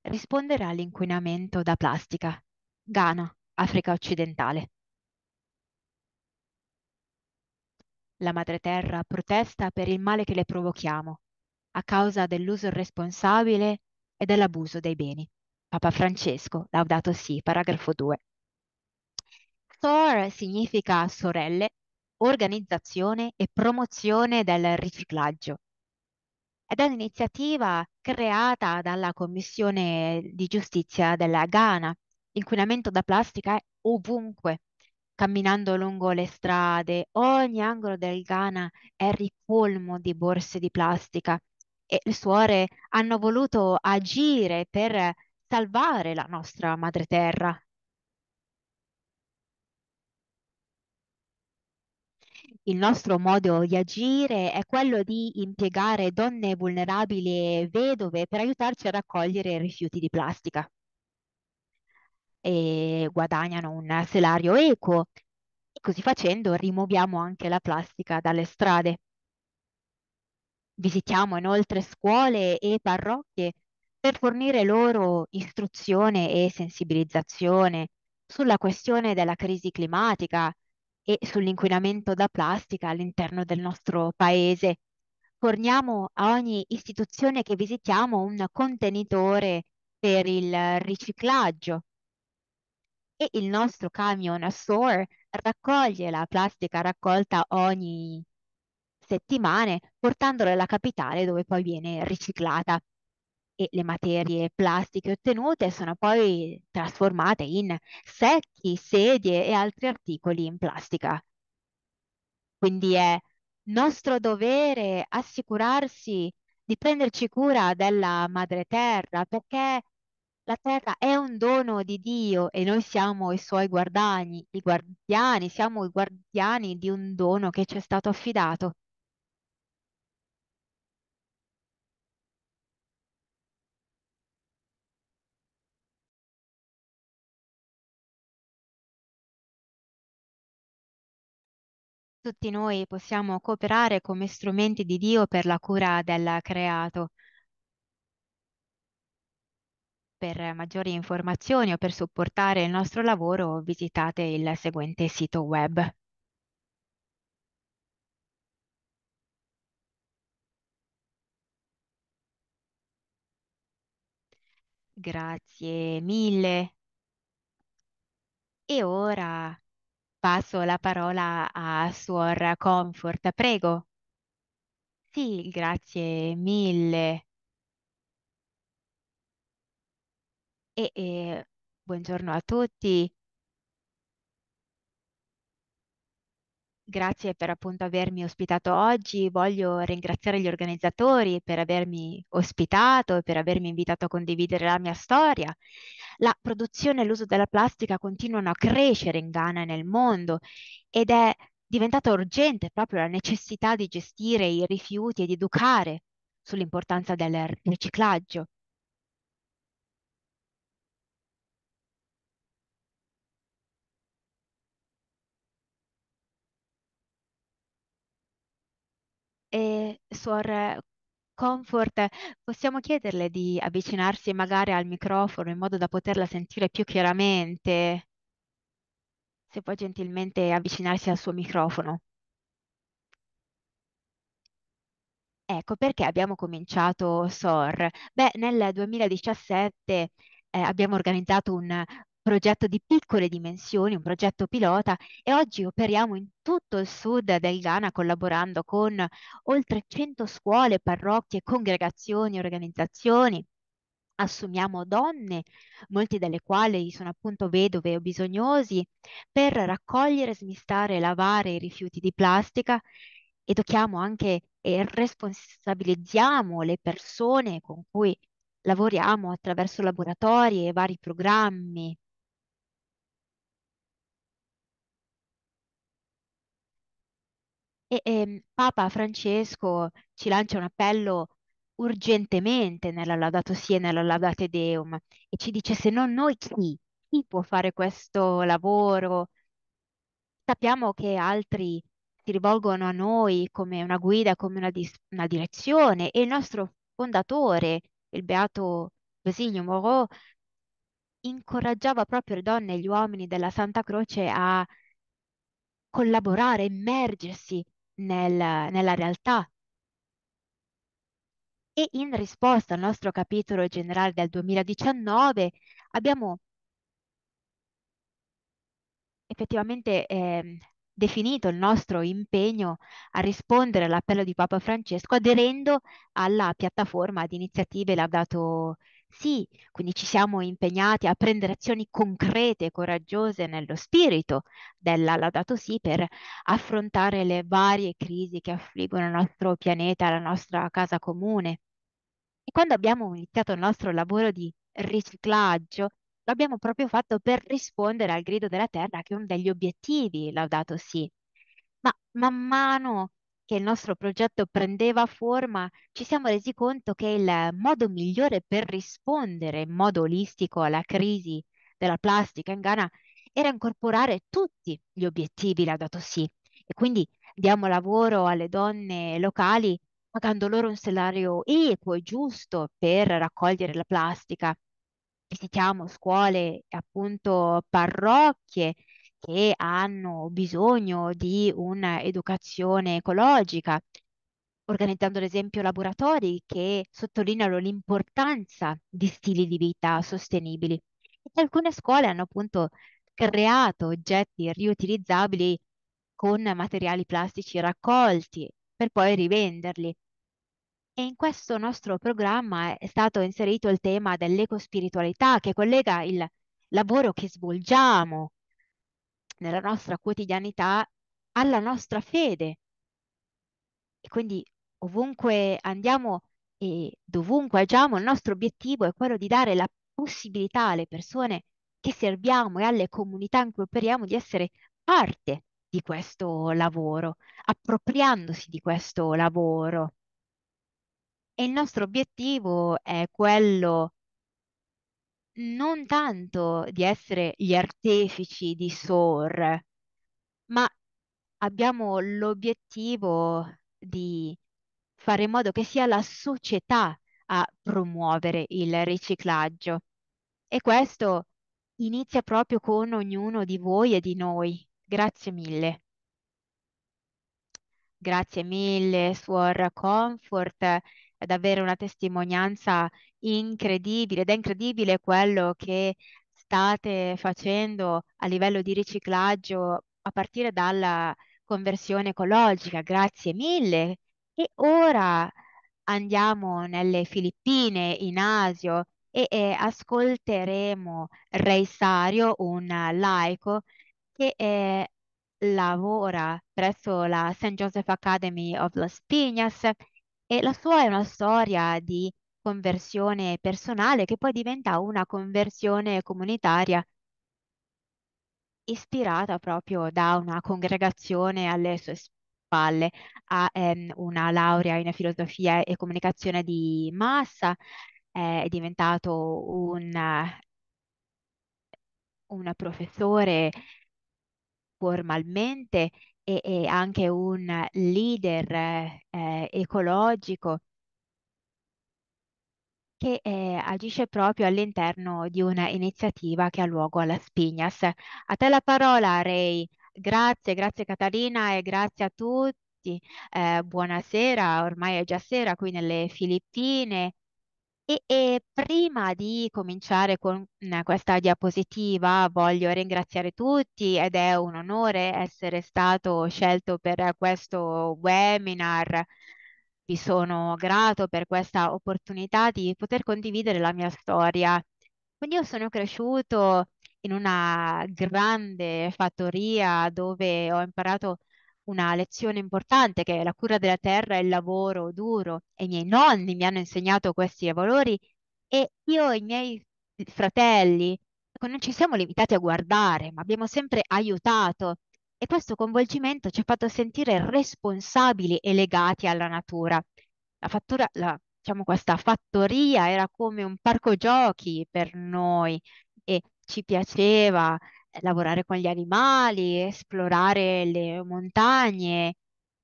Rispondere all'inquinamento da plastica. Ghana, Africa occidentale. La madre terra protesta per il male che le provochiamo a causa dell'uso irresponsabile e dell'abuso dei beni. Papa Francesco, Laudato sì, paragrafo 2. SOR significa sorelle, organizzazione e promozione del riciclaggio ed è un'iniziativa creata dalla Commissione di Giustizia della Ghana. L'inquinamento da plastica è ovunque. Camminando lungo le strade, ogni angolo del Ghana è ricolmo di borse di plastica e le suore hanno voluto agire per salvare la nostra madre terra. Il nostro modo di agire è quello di impiegare donne vulnerabili e vedove per aiutarci a raccogliere rifiuti di plastica. E guadagnano un salario equo così facendo rimuoviamo anche la plastica dalle strade. Visitiamo inoltre scuole e parrocchie per fornire loro istruzione e sensibilizzazione sulla questione della crisi climatica e sull'inquinamento da plastica all'interno del nostro paese. Forniamo a ogni istituzione che visitiamo un contenitore per il riciclaggio e il nostro camion store raccoglie la plastica raccolta ogni settimana portandola alla capitale dove poi viene riciclata e le materie plastiche ottenute sono poi trasformate in secchi, sedie e altri articoli in plastica. Quindi è nostro dovere assicurarsi di prenderci cura della madre terra perché la terra è un dono di Dio e noi siamo i suoi guardani, i guardiani, siamo i guardiani di un dono che ci è stato affidato. tutti noi possiamo cooperare come strumenti di Dio per la cura del creato. Per maggiori informazioni o per supportare il nostro lavoro visitate il seguente sito web. Grazie mille. E ora Passo la parola a Suor Comfort, prego. Sì, grazie mille. E, e buongiorno a tutti. Grazie per appunto avermi ospitato oggi. Voglio ringraziare gli organizzatori per avermi ospitato e per avermi invitato a condividere la mia storia. La produzione e l'uso della plastica continuano a crescere in Ghana e nel mondo ed è diventata urgente proprio la necessità di gestire i rifiuti ed educare sull'importanza del riciclaggio. E suor Comfort, possiamo chiederle di avvicinarsi magari al microfono in modo da poterla sentire più chiaramente? Se può gentilmente avvicinarsi al suo microfono. Ecco, perché abbiamo cominciato SOR? Beh, nel 2017, ehm, abbiamo organizzato un progetto di piccole dimensioni, un progetto pilota e oggi operiamo in tutto il sud del Ghana collaborando con oltre 100 scuole, parrocchie, congregazioni, organizzazioni. Assumiamo donne, molte delle quali sono appunto vedove o bisognosi, per raccogliere, smistare e lavare i rifiuti di plastica. Educhiamo anche e responsabilizziamo le persone con cui lavoriamo attraverso laboratori e vari programmi E, ehm, Papa Francesco ci lancia un appello urgentemente nella Laudato Si e nella Laudate Deum e ci dice se non noi chi? Chi può fare questo lavoro? Sappiamo che altri si rivolgono a noi come una guida, come una, dis- una direzione e il nostro fondatore, il beato Basilio Moreau, incoraggiava proprio le donne e gli uomini della Santa Croce a collaborare, immergersi nel, nella realtà. E in risposta al nostro capitolo generale del 2019 abbiamo effettivamente eh, definito il nostro impegno a rispondere all'appello di Papa Francesco aderendo alla piattaforma di iniziative Laudato sì, quindi ci siamo impegnati a prendere azioni concrete e coraggiose nello spirito della Laudato Si per affrontare le varie crisi che affliggono il nostro pianeta, la nostra casa comune. E quando abbiamo iniziato il nostro lavoro di riciclaggio, lo abbiamo proprio fatto per rispondere al grido della Terra, che è uno degli obiettivi Laudato Si. Ma man mano che il nostro progetto prendeva forma, ci siamo resi conto che il modo migliore per rispondere in modo olistico alla crisi della plastica in Ghana era incorporare tutti gli obiettivi la dato sì e quindi diamo lavoro alle donne locali pagando loro un salario equo e giusto per raccogliere la plastica. Visitiamo scuole, appunto parrocchie che hanno bisogno di un'educazione ecologica, organizzando ad esempio laboratori che sottolineano l'importanza di stili di vita sostenibili. E alcune scuole hanno appunto creato oggetti riutilizzabili con materiali plastici raccolti per poi rivenderli. E in questo nostro programma è stato inserito il tema dell'ecospiritualità che collega il lavoro che svolgiamo nella nostra quotidianità alla nostra fede. E quindi ovunque andiamo e dovunque agiamo, il nostro obiettivo è quello di dare la possibilità alle persone che serviamo e alle comunità in cui operiamo di essere parte di questo lavoro, appropriandosi di questo lavoro. E il nostro obiettivo è quello non tanto di essere gli artefici di SOR, ma abbiamo l'obiettivo di fare in modo che sia la società a promuovere il riciclaggio. E questo inizia proprio con ognuno di voi e di noi. Grazie mille. Grazie mille, Suor Comfort è davvero una testimonianza incredibile ed è incredibile quello che state facendo a livello di riciclaggio a partire dalla conversione ecologica. Grazie mille. E ora andiamo nelle Filippine, in Asia, e, e ascolteremo Re Sario, un laico che eh, lavora presso la St. Joseph Academy of Las Piñas e la sua è una storia di conversione personale che poi diventa una conversione comunitaria ispirata proprio da una congregazione alle sue spalle. Ha ehm, una laurea in filosofia e comunicazione di massa, eh, è diventato un, un professore formalmente e, e anche un leader eh, ecologico che eh, agisce proprio all'interno di un'iniziativa che ha luogo alla Spignas. A te la parola, Ray. Grazie, grazie Catalina e grazie a tutti. Eh, buonasera, ormai è già sera qui nelle Filippine e, e prima di cominciare con mhmm, questa diapositiva voglio ringraziare tutti ed è un onore essere stato scelto per questo webinar. Vi sono grato per questa opportunità di poter condividere la mia storia. Quindi io sono cresciuto in una grande fattoria dove ho imparato una lezione importante che la cura della terra è il lavoro duro e i miei nonni mi hanno insegnato questi valori e io e i miei fratelli ecco, non ci siamo limitati a guardare, ma abbiamo sempre aiutato e questo coinvolgimento ci ha fatto sentire responsabili e legati alla natura. La fattura, la, diciamo, questa fattoria era come un parco giochi per noi e ci piaceva lavorare con gli animali, esplorare le montagne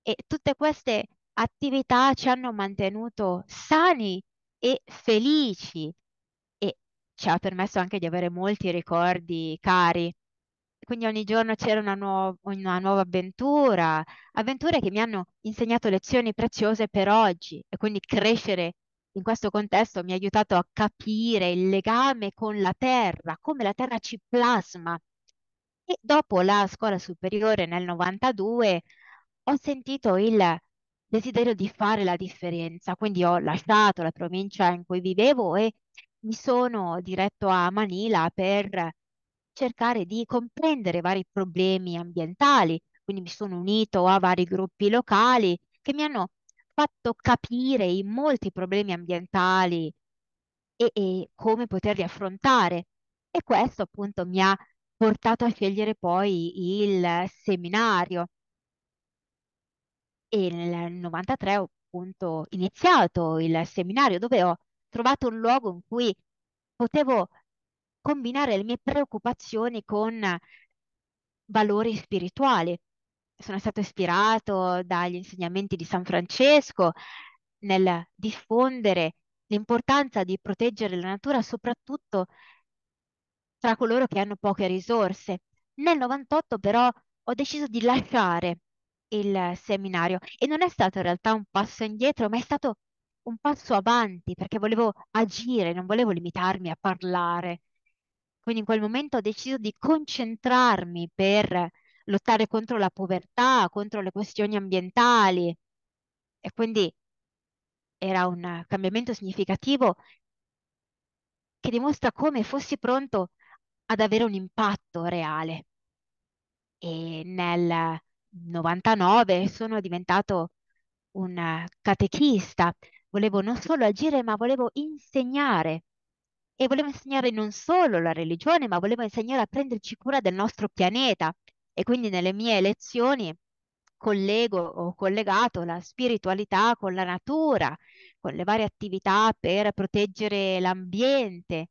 e tutte queste attività ci hanno mantenuto sani e felici e ci ha permesso anche di avere molti ricordi cari. Quindi ogni giorno c'era una, nuova, una nuova avventura, avventure che mi hanno insegnato lezioni preziose per oggi e quindi crescere in questo contesto mi ha aiutato a capire il legame con la terra, come la terra ci plasma e dopo la scuola superiore nel 92 ho sentito il desiderio di fare la differenza, quindi ho lasciato la provincia in cui vivevo e mi sono diretto a Manila per cercare di comprendere vari problemi ambientali, quindi mi sono unito a vari gruppi locali che mi hanno fatto capire i molti problemi ambientali e, e come poterli affrontare. E questo appunto mi ha portato a scegliere poi il seminario e nel 93 ho appunto iniziato il seminario dove ho trovato un luogo in cui potevo combinare le mie preoccupazioni con valori spirituali. Sono stato ispirato dagli insegnamenti di San Francesco nel diffondere l'importanza di proteggere la natura soprattutto tra coloro che hanno poche risorse. Nel 98 però ho deciso di lasciare il seminario e non è stato in realtà un passo indietro, ma è stato un passo avanti perché volevo agire, non volevo limitarmi a parlare. Quindi in quel momento ho deciso di concentrarmi per lottare contro la povertà, contro le questioni ambientali e quindi era un cambiamento significativo che dimostra come fossi pronto ad avere un impatto reale. E nel 99 sono diventato un catechista, volevo non solo agire, ma volevo insegnare. E volevo insegnare non solo la religione, ma volevo insegnare a prenderci cura del nostro pianeta. E quindi nelle mie lezioni collego o collegato la spiritualità con la natura, con le varie attività per proteggere l'ambiente,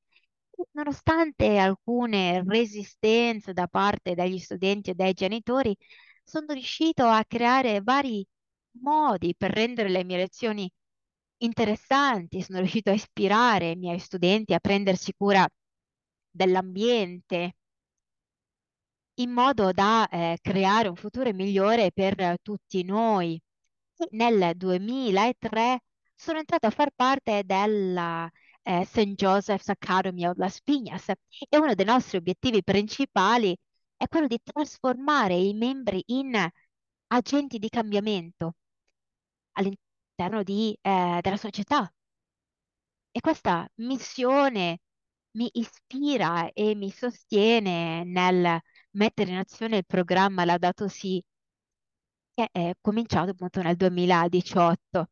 Nonostante alcune resistenze da parte degli studenti e dei genitori, sono riuscito a creare vari modi per rendere le mie lezioni interessanti, sono riuscito a ispirare i miei studenti a prendersi cura dell'ambiente in modo da eh, creare un futuro migliore per tutti noi. Nel 2003 sono entrata a far parte della eh, St. Joseph's Academy of Las Piñas e uno dei nostri obiettivi principali è quello di trasformare i membri in agenti di cambiamento all'interno di, eh, della società. E questa missione mi ispira e mi sostiene nel mettere in azione il programma Laudato Si, che è cominciato appunto nel 2018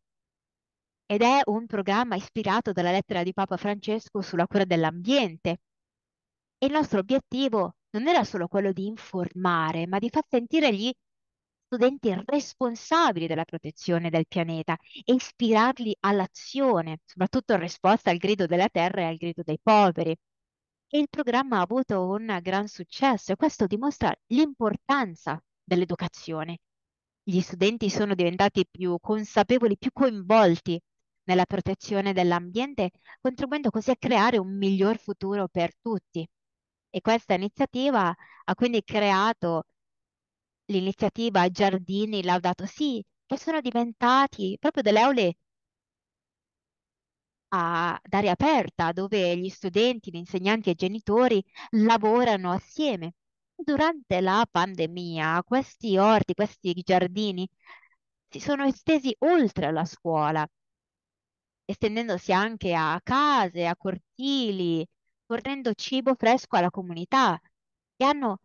ed è un programma ispirato dalla lettera di Papa Francesco sulla cura dell'ambiente. E il nostro obiettivo non era solo quello di informare, ma di far sentire gli studenti responsabili della protezione del pianeta e ispirarli all'azione, soprattutto in risposta al grido della terra e al grido dei poveri. E il programma ha avuto un gran successo e questo dimostra l'importanza dell'educazione. Gli studenti sono diventati più consapevoli, più coinvolti nella protezione dell'ambiente, contribuendo così a creare un miglior futuro per tutti. E questa iniziativa ha quindi creato l'iniziativa Giardini Laudato Si, che sono diventati proprio delle aule ad aria aperta, dove gli studenti, gli insegnanti e i genitori lavorano assieme. Durante la pandemia, questi orti, questi giardini si sono estesi oltre la scuola estendendosi anche a case, a cortili, fornendo cibo fresco alla comunità e hanno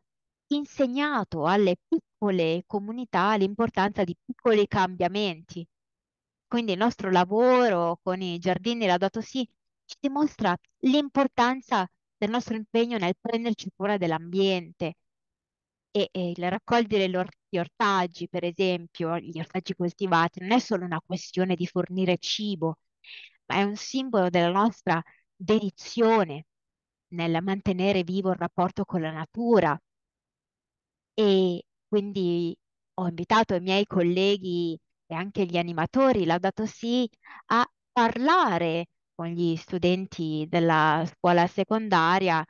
insegnato alle piccole comunità l'importanza di piccoli cambiamenti. Quindi il nostro lavoro con i giardini Laudato Si ci dimostra l'importanza del nostro impegno nel prenderci cura dell'ambiente e, e il raccogliere gli ortaggi, per esempio, gli ortaggi coltivati, non è solo una questione di fornire cibo, ma è un simbolo della nostra dedizione nel mantenere vivo il rapporto con la natura. E quindi ho invitato i miei colleghi e anche gli animatori, dato sì, a parlare con gli studenti della scuola secondaria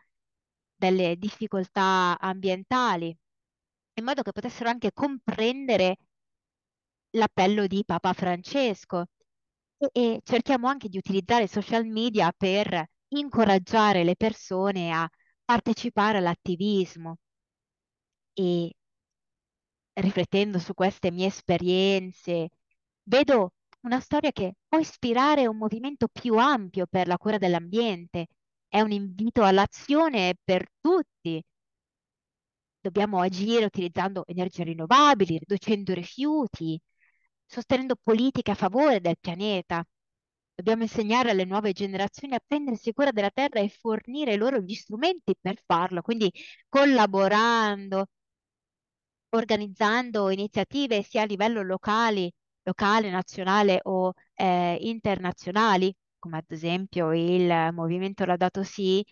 delle difficoltà ambientali, in modo che potessero anche comprendere l'appello di Papa Francesco, e cerchiamo anche di utilizzare i social media per incoraggiare le persone a partecipare all'attivismo. E riflettendo su queste mie esperienze, vedo una storia che può ispirare un movimento più ampio per la cura dell'ambiente. È un invito all'azione per tutti. Dobbiamo agire utilizzando energie rinnovabili, riducendo rifiuti, sostenendo politiche a favore del pianeta. Dobbiamo insegnare alle nuove generazioni a prendersi cura della terra e fornire loro gli strumenti per farlo, quindi collaborando, organizzando iniziative sia a livello locali, locale, nazionale o eh, internazionali, come ad esempio il movimento Laudato Si,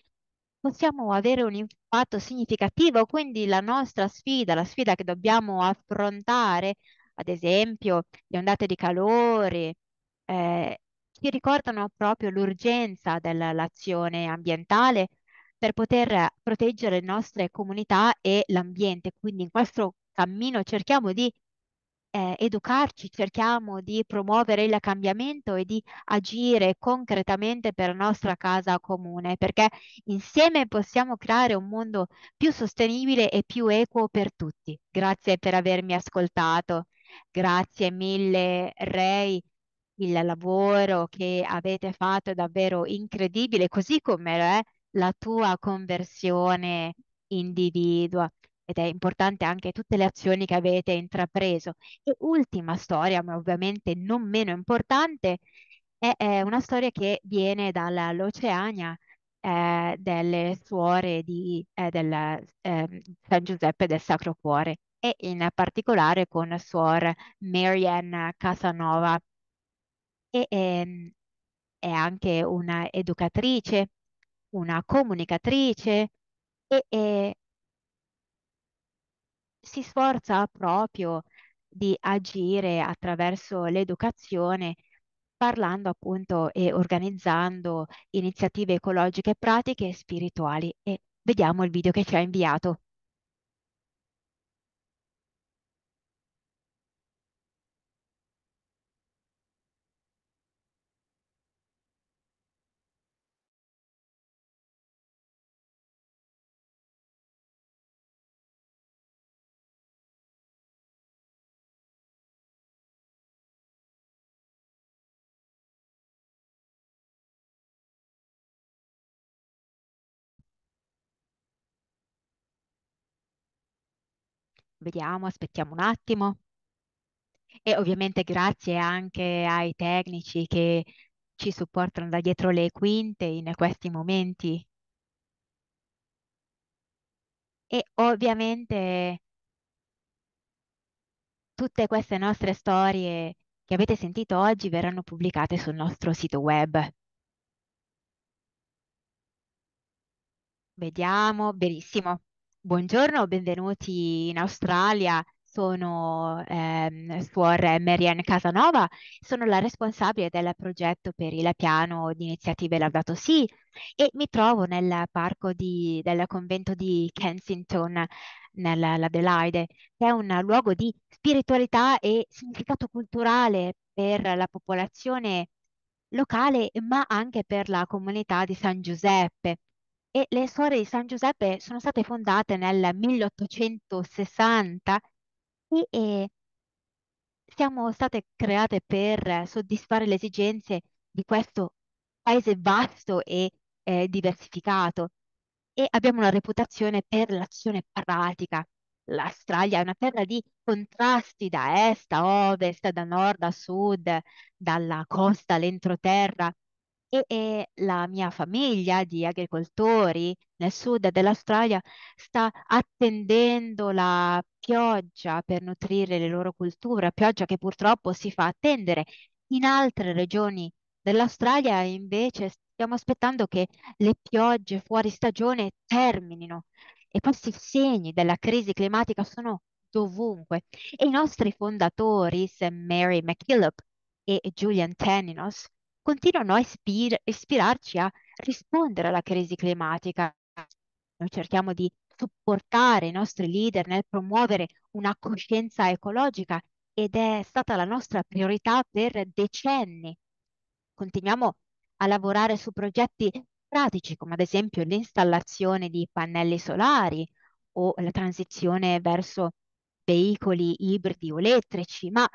possiamo avere un impatto significativo, quindi la nostra sfida, la sfida che dobbiamo affrontare ad esempio le ondate di calore, eh, ci ricordano proprio l'urgenza dell'azione ambientale per poter proteggere le nostre comunità e l'ambiente. Quindi in questo cammino cerchiamo di eh, educarci, cerchiamo di promuovere il cambiamento e di agire concretamente per la nostra casa comune, perché insieme possiamo creare un mondo più sostenibile e più equo per tutti. Grazie per avermi ascoltato. Grazie mille Ray, il lavoro che avete fatto è davvero incredibile, così come è la tua conversione individua ed è importante anche tutte le azioni che avete intrapreso. E ultima storia, ma ovviamente non meno importante, è, è una storia che viene dall'Oceania eh, delle suore di, eh, del, eh, San Giuseppe del Sacro Cuore e in particolare con Suor Marianne Casanova. E, ehm, è anche una educatrice, una comunicatrice e, e si sforza proprio di agire attraverso l'educazione parlando appunto e organizzando iniziative ecologiche, pratiche e spirituali. E vediamo il video che ci ha inviato. Vediamo, aspettiamo un attimo. E ovviamente grazie anche ai tecnici che ci supportano da dietro le quinte in questi momenti. E ovviamente tutte queste nostre storie che avete sentito oggi verranno pubblicate sul nostro sito web. Vediamo, benissimo. Buongiorno, benvenuti in Australia. Sono ehm, Suor Marianne Casanova, sono la responsabile del progetto per il piano di iniziative Laudato Si e mi trovo nel parco di, del convento di Kensington, nell'Adelaide, che è un luogo di spiritualità e significato culturale per la popolazione locale, ma anche per la comunità di San Giuseppe e le suore di San Giuseppe sono state fondate nel 1860 e, e siamo state create per soddisfare le esigenze di questo paese vasto e eh, diversificato e abbiamo una reputazione per l'azione pratica. L'Australia è una terra di contrasti da est a ovest, da nord a sud, dalla costa all'entroterra e, e la mia famiglia di agricoltori nel sud dell'Australia sta attendendo la pioggia per nutrire le loro culture, pioggia che purtroppo si fa attendere. In altre regioni dell'Australia invece stiamo aspettando che le piogge fuori stagione terminino e questi segni della crisi climatica sono dovunque e i nostri fondatori, Sam Mary McKillop e Julian Taninos, continuano a ispir- ispirarci a rispondere alla crisi climatica. Noi cerchiamo di supportare i nostri leader nel promuovere una coscienza ecologica ed è stata la nostra priorità per decenni. Continuiamo a lavorare su progetti pratici come ad esempio l'installazione di pannelli solari o la transizione verso veicoli ibridi o elettrici, ma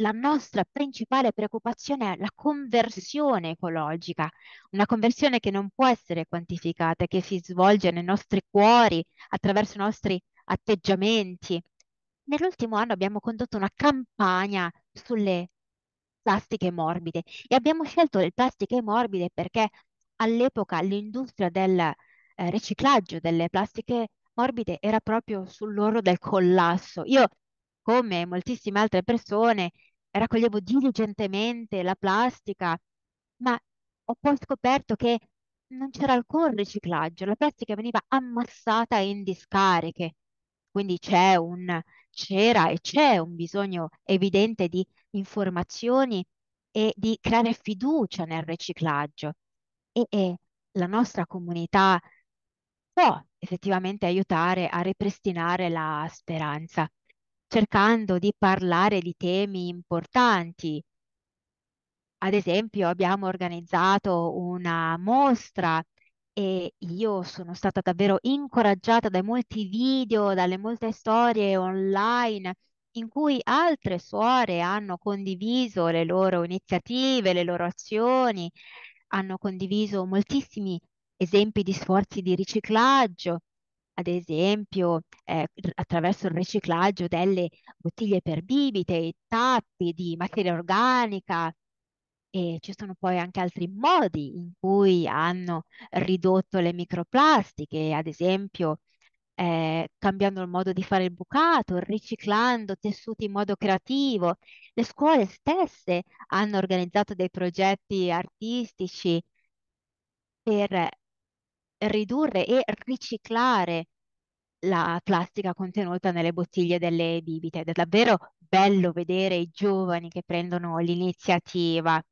la nostra principale preoccupazione è la conversione ecologica, una conversione che non può essere quantificata, che si svolge nei nostri cuori, attraverso i nostri atteggiamenti. Nell'ultimo anno abbiamo condotto una campagna sulle plastiche morbide e abbiamo scelto le plastiche morbide perché all'epoca l'industria del eh, riciclaggio delle plastiche morbide era proprio sull'orlo del collasso. Io come moltissime altre persone, raccoglievo diligentemente la plastica, ma ho poi scoperto che non c'era alcun riciclaggio, la plastica veniva ammassata in discariche. Quindi c'è un, c'era e c'è un bisogno evidente di informazioni e di creare fiducia nel riciclaggio. E, e la nostra comunità può effettivamente aiutare a ripristinare la speranza cercando di parlare di temi importanti. Ad esempio, abbiamo organizzato una mostra e io sono stata davvero incoraggiata dai molti video, dalle molte storie online in cui altre suore hanno condiviso le loro iniziative, le loro azioni, hanno condiviso moltissimi esempi di sforzi di riciclaggio ad esempio eh, attraverso il riciclaggio delle bottiglie per bibite, i tappi di materia organica e ci sono poi anche altri modi in cui hanno ridotto le microplastiche, ad esempio eh, cambiando il modo di fare il bucato, riciclando tessuti in modo creativo. Le scuole stesse hanno organizzato dei progetti artistici per ridurre e riciclare la plastica contenuta nelle bottiglie delle bibite. Ed è davvero bello vedere i giovani che prendono l'iniziativa.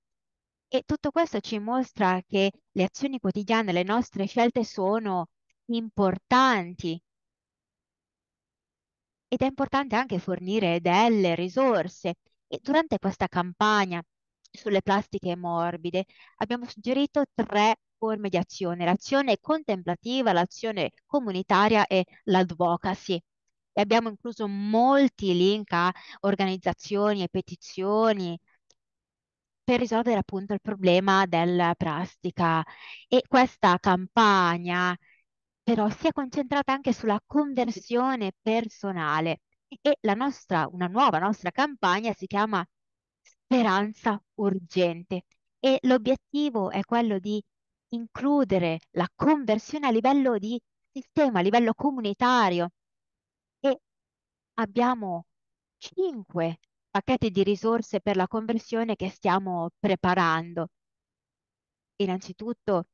E tutto questo ci mostra che le azioni quotidiane, le nostre scelte sono importanti. Ed è importante anche fornire delle risorse. E durante questa campagna sulle plastiche morbide abbiamo suggerito tre forme di azione, l'azione contemplativa, l'azione comunitaria e l'advocacy. E abbiamo incluso molti link a organizzazioni e petizioni per risolvere appunto il problema della plastica. E questa campagna però si è concentrata anche sulla conversione personale e la nostra, una nuova nostra campagna si chiama Speranza Urgente e l'obiettivo è quello di includere la conversione a livello di sistema, a livello comunitario. E abbiamo cinque pacchetti di risorse per la conversione che stiamo preparando. Innanzitutto,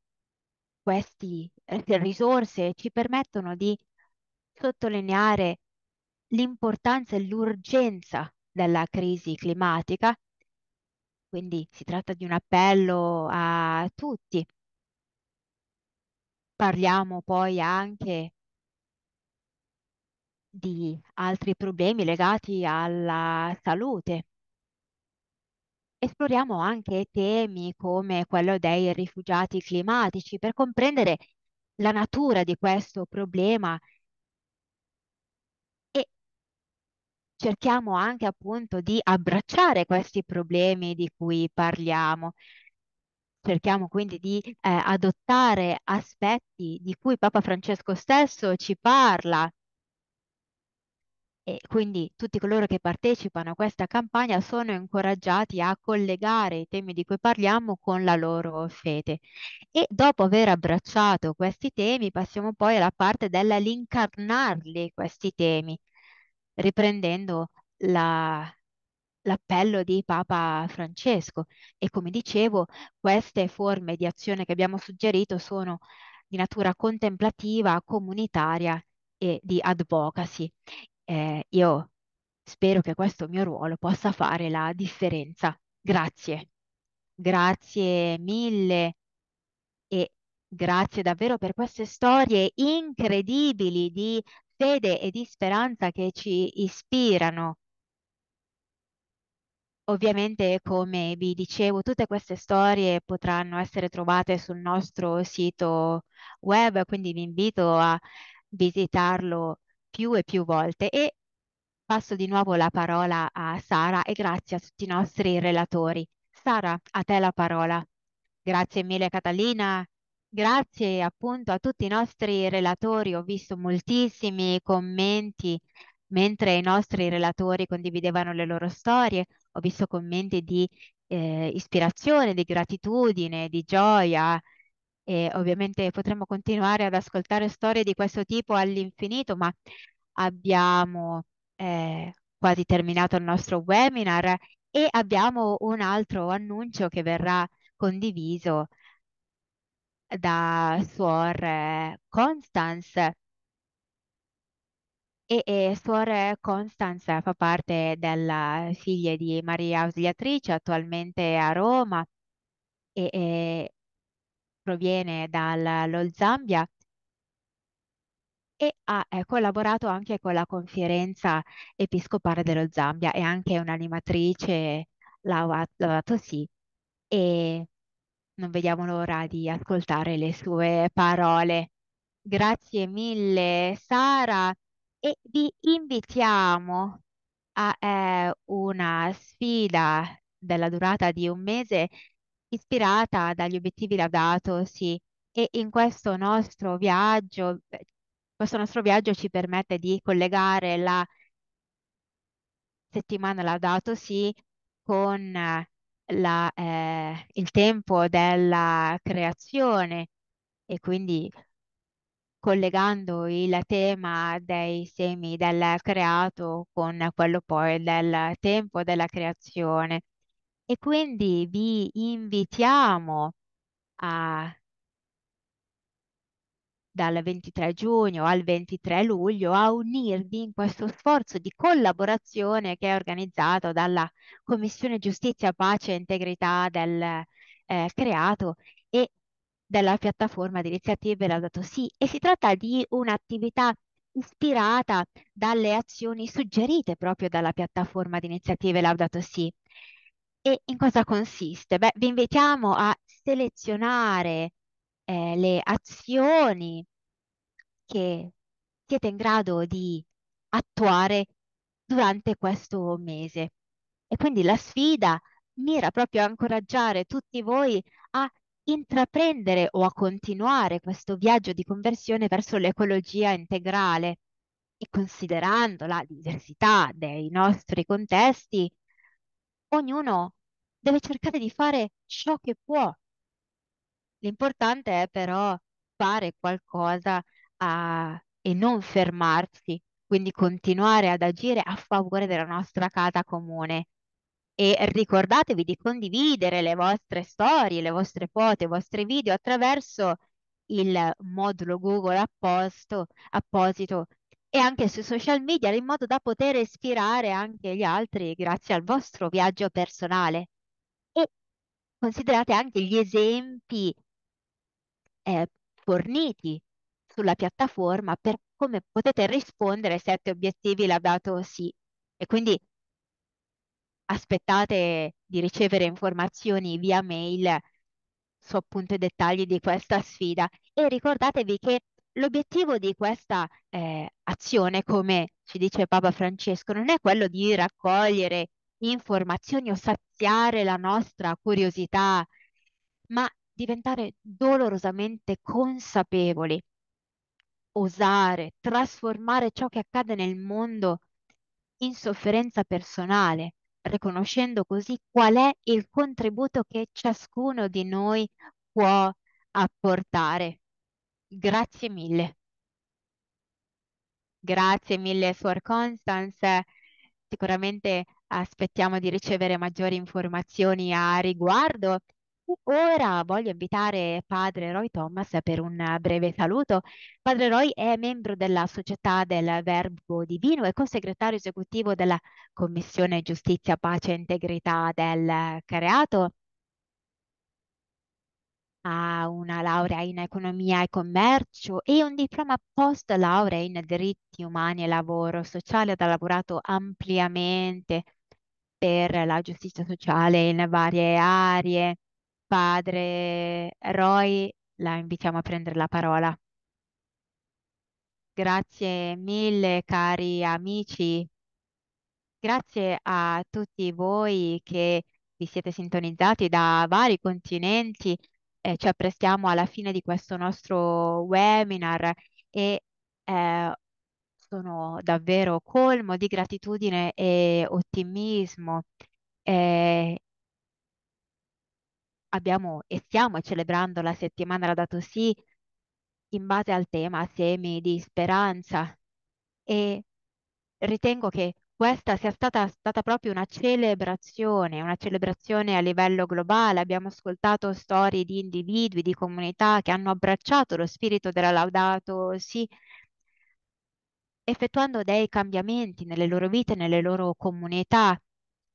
queste risorse ci permettono di sottolineare l'importanza e l'urgenza della crisi climatica. Quindi si tratta di un appello a tutti Parliamo poi anche di altri problemi legati alla salute. Esploriamo anche temi come quello dei rifugiati climatici per comprendere la natura di questo problema e cerchiamo anche appunto di abbracciare questi problemi di cui parliamo. Cerchiamo quindi di eh, adottare aspetti di cui Papa Francesco stesso ci parla e quindi tutti coloro che partecipano a questa campagna sono incoraggiati a collegare i temi di cui parliamo con la loro fede. E dopo aver abbracciato questi temi, passiamo poi alla parte dell'incarnarli questi temi, riprendendo la, l'appello di Papa Francesco e come dicevo queste forme di azione che abbiamo suggerito sono di natura contemplativa, comunitaria e di advocacy. Eh, io spero che questo mio ruolo possa fare la differenza. Grazie, grazie mille e grazie davvero per queste storie incredibili di fede e di speranza che ci ispirano Ovviamente, come vi dicevo, tutte queste storie potranno essere trovate sul nostro sito web, quindi vi invito a visitarlo più e più volte e passo di nuovo la parola a Sara e grazie a tutti i nostri relatori. Sara, a te la parola. Grazie mille Catalina, grazie appunto a tutti i nostri relatori, ho visto moltissimi commenti mentre i nostri relatori condividevano le loro storie, ho visto commenti di eh, ispirazione, di gratitudine, di gioia e ovviamente potremmo continuare ad ascoltare storie di questo tipo all'infinito, ma abbiamo eh, quasi terminato il nostro webinar e abbiamo un altro annuncio che verrà condiviso da Suor Constance e, e Suor Constanza fa parte della figlia di Maria Ausiliatrice, attualmente a Roma, e, e proviene dallo Zambia e ha collaborato anche con la conferenza episcopale dello Zambia, è anche un'animatrice, Lavato sì, e non vediamo l'ora di ascoltare le sue parole. Grazie mille Sara e vi invitiamo a eh, una sfida della durata di un mese ispirata dagli obiettivi laudatosi e in questo nostro viaggio, eh, questo nostro viaggio ci permette di collegare la settimana laudatosi con eh, la, eh, il tempo della creazione e quindi collegando il tema dei semi del creato con quello poi del tempo della creazione. E quindi vi invitiamo a dal 23 giugno al 23 luglio a unirvi in questo sforzo di collaborazione che è organizzato dalla Commissione Giustizia, Pace e Integrità del eh, Creato della piattaforma di iniziative Laudato Si e si tratta di un'attività ispirata dalle azioni suggerite proprio dalla piattaforma di iniziative Laudato Si. E in cosa consiste? Beh, vi invitiamo a selezionare eh, le azioni che siete in grado di attuare durante questo mese. E quindi la sfida mira proprio a incoraggiare tutti voi a intraprendere o a continuare questo viaggio di conversione verso l'ecologia integrale e considerando la diversità dei nostri contesti, ognuno deve cercare di fare ciò che può. L'importante è però fare qualcosa a... e non fermarsi, quindi continuare ad agire a favore della nostra casa comune e ricordatevi di condividere le vostre storie, le vostre foto, i vostri video attraverso il modulo Google apposto, apposito e anche sui social media in modo da poter ispirare anche gli altri grazie al vostro viaggio personale. E considerate anche gli esempi eh, forniti sulla piattaforma per come potete rispondere se avete obiettivi lavato sì. E quindi aspettate di ricevere informazioni via mail su appunto i dettagli di questa sfida e ricordatevi che l'obiettivo di questa eh, azione, come ci dice Papa Francesco, non è quello di raccogliere informazioni o saziare la nostra curiosità, ma diventare dolorosamente consapevoli, osare, trasformare ciò che accade nel mondo in sofferenza personale, riconoscendo così qual è il contributo che ciascuno di noi può apportare. Grazie mille. Grazie mille, Suor Constance. Sicuramente aspettiamo di ricevere maggiori informazioni a riguardo Ora voglio invitare padre Roy Thomas per un breve saluto. Padre Roy è membro della Società del Verbo Divino e co-segretario esecutivo della Commissione Giustizia, Pace e Integrità del Creato. Ha una laurea in economia e commercio e un diploma post laurea in diritti umani e lavoro sociale ha lavorato ampiamente per la giustizia sociale in varie aree padre Roy, la invitiamo a prendere la parola. Grazie mille cari amici, grazie a tutti voi che vi siete sintonizzati da vari continenti, eh, ci apprestiamo alla fine di questo nostro webinar e eh, sono davvero colmo di gratitudine e ottimismo. Eh, abbiamo e stiamo celebrando la settimana Laudato sì in base al tema semi di speranza e ritengo che questa sia stata, stata proprio una celebrazione, una celebrazione a livello globale. Abbiamo ascoltato storie di individui, di comunità che hanno abbracciato lo spirito della Laudato Si effettuando dei cambiamenti nelle loro vite, nelle loro comunità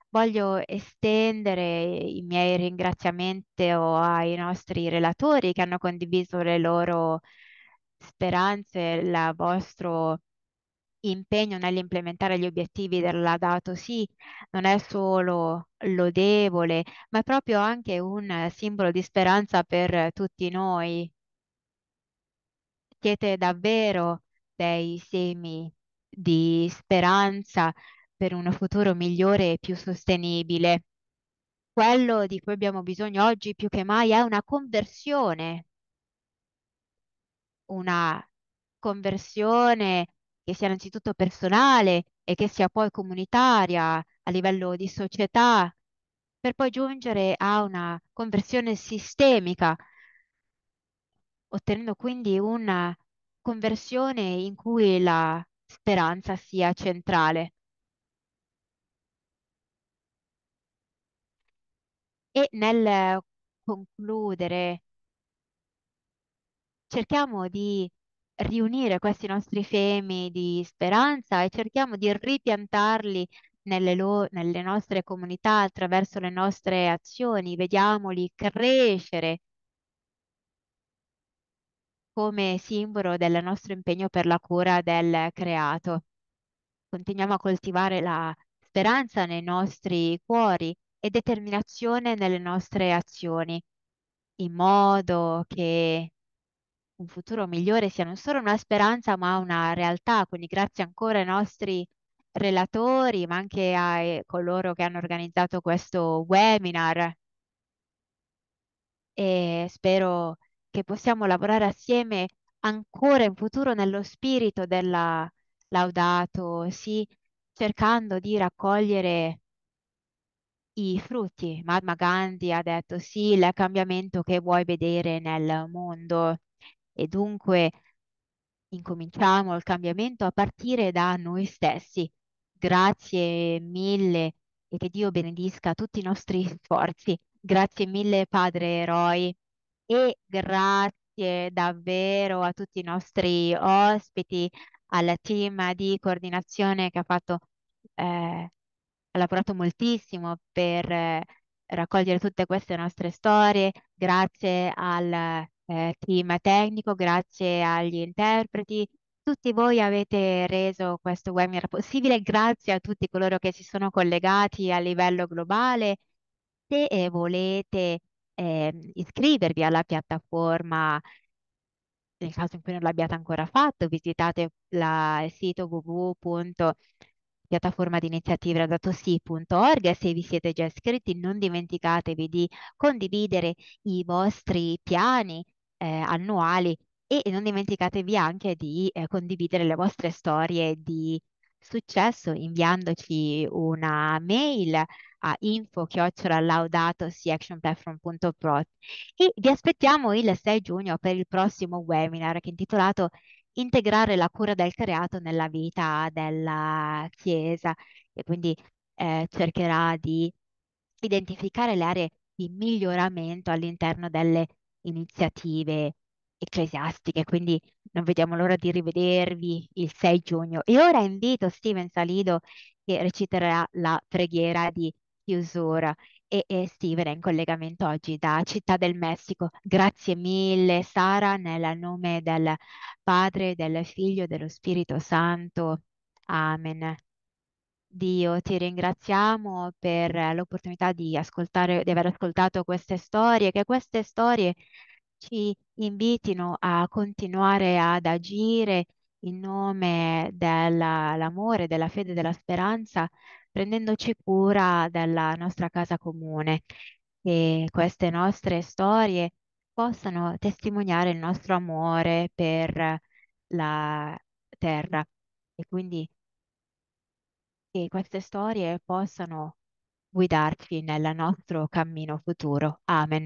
Voglio estendere i miei ringraziamenti ai nostri relatori che hanno condiviso le loro speranze, il vostro impegno nell'implementare gli obiettivi della Dato sì non è solo lodevole, ma è proprio anche un simbolo di speranza per tutti noi. Siete davvero dei semi di speranza per un futuro migliore e più sostenibile. Quello di cui abbiamo bisogno oggi più che mai è una conversione, una conversione che sia innanzitutto personale e che sia poi comunitaria a livello di società, per poi giungere a una conversione sistemica, ottenendo quindi una conversione in cui la speranza sia centrale. E nel concludere, cerchiamo di riunire questi nostri femi di speranza e cerchiamo di ripiantarli nelle, lo- nelle nostre comunità attraverso le nostre azioni, vediamoli crescere come simbolo del nostro impegno per la cura del creato. Continuiamo a coltivare la speranza nei nostri cuori e determinazione nelle nostre azioni, in modo che un futuro migliore sia non solo una speranza, ma una realtà. Quindi grazie ancora ai nostri relatori, ma anche a coloro che hanno organizzato questo webinar. E spero che possiamo lavorare assieme ancora in futuro nello spirito della Laudato, sì, cercando di raccogliere i frutti. Mahatma Gandhi ha detto sì, il cambiamento che vuoi vedere nel mondo e dunque incominciamo il cambiamento a partire da noi stessi. Grazie mille e che Dio benedisca tutti i nostri (laughs) sforzi. Grazie mille Padre Eroi e grazie davvero a tutti i nostri ospiti, al team di coordinazione che ha fatto eh, lavorato moltissimo per eh, raccogliere tutte queste nostre storie, grazie al eh, team tecnico, grazie agli interpreti. Tutti voi avete reso questo webinar possibile, grazie a tutti coloro che si sono collegati a livello globale. Se eh, volete eh, iscrivervi alla piattaforma, nel caso in cui non l'abbiate ancora fatto, visitate la, il sito www piattaforma di iniziative radatosi.org. Se vi siete già iscritti non dimenticatevi di condividere i vostri piani eh, annuali e non dimenticatevi anche di eh, condividere le vostre storie di successo inviandoci una mail a info-laudatosiactionplatform.pro e vi aspettiamo il 6 giugno per il prossimo webinar che è intitolato integrare la cura del creato nella vita della Chiesa e quindi eh, cercherà di identificare le aree di miglioramento all'interno delle iniziative ecclesiastiche, quindi non vediamo l'ora di rivedervi il 6 giugno. E ora invito Steven Salido che reciterà la preghiera di chiusura e, e Steven è in collegamento oggi da Città del Messico. Grazie mille Sara, nel nome del Padre, del Figlio e dello Spirito Santo. Amen. Dio, ti ringraziamo per l'opportunità di ascoltare, di aver ascoltato queste storie, che queste storie ci invitino a continuare ad agire in nome dell'amore, della fede, della speranza prendendoci cura della nostra casa comune, che queste nostre storie possano testimoniare il nostro amore per la terra e quindi che queste storie possano guidarci nel nostro cammino futuro. Amen.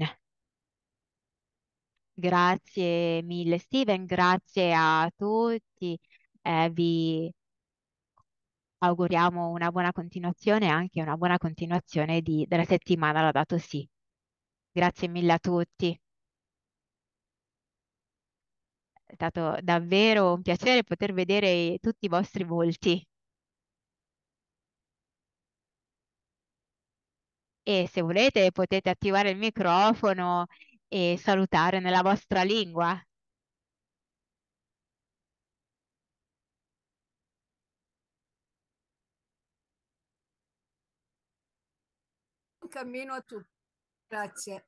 Grazie mille Steven, grazie a tutti. Eh, vi auguriamo una buona continuazione e anche una buona continuazione di, della settimana la dato sì. Grazie mille a tutti. È stato davvero un piacere poter vedere tutti i vostri volti. E se volete potete attivare il microfono e salutare nella vostra lingua. cammino a tutti. Grazie.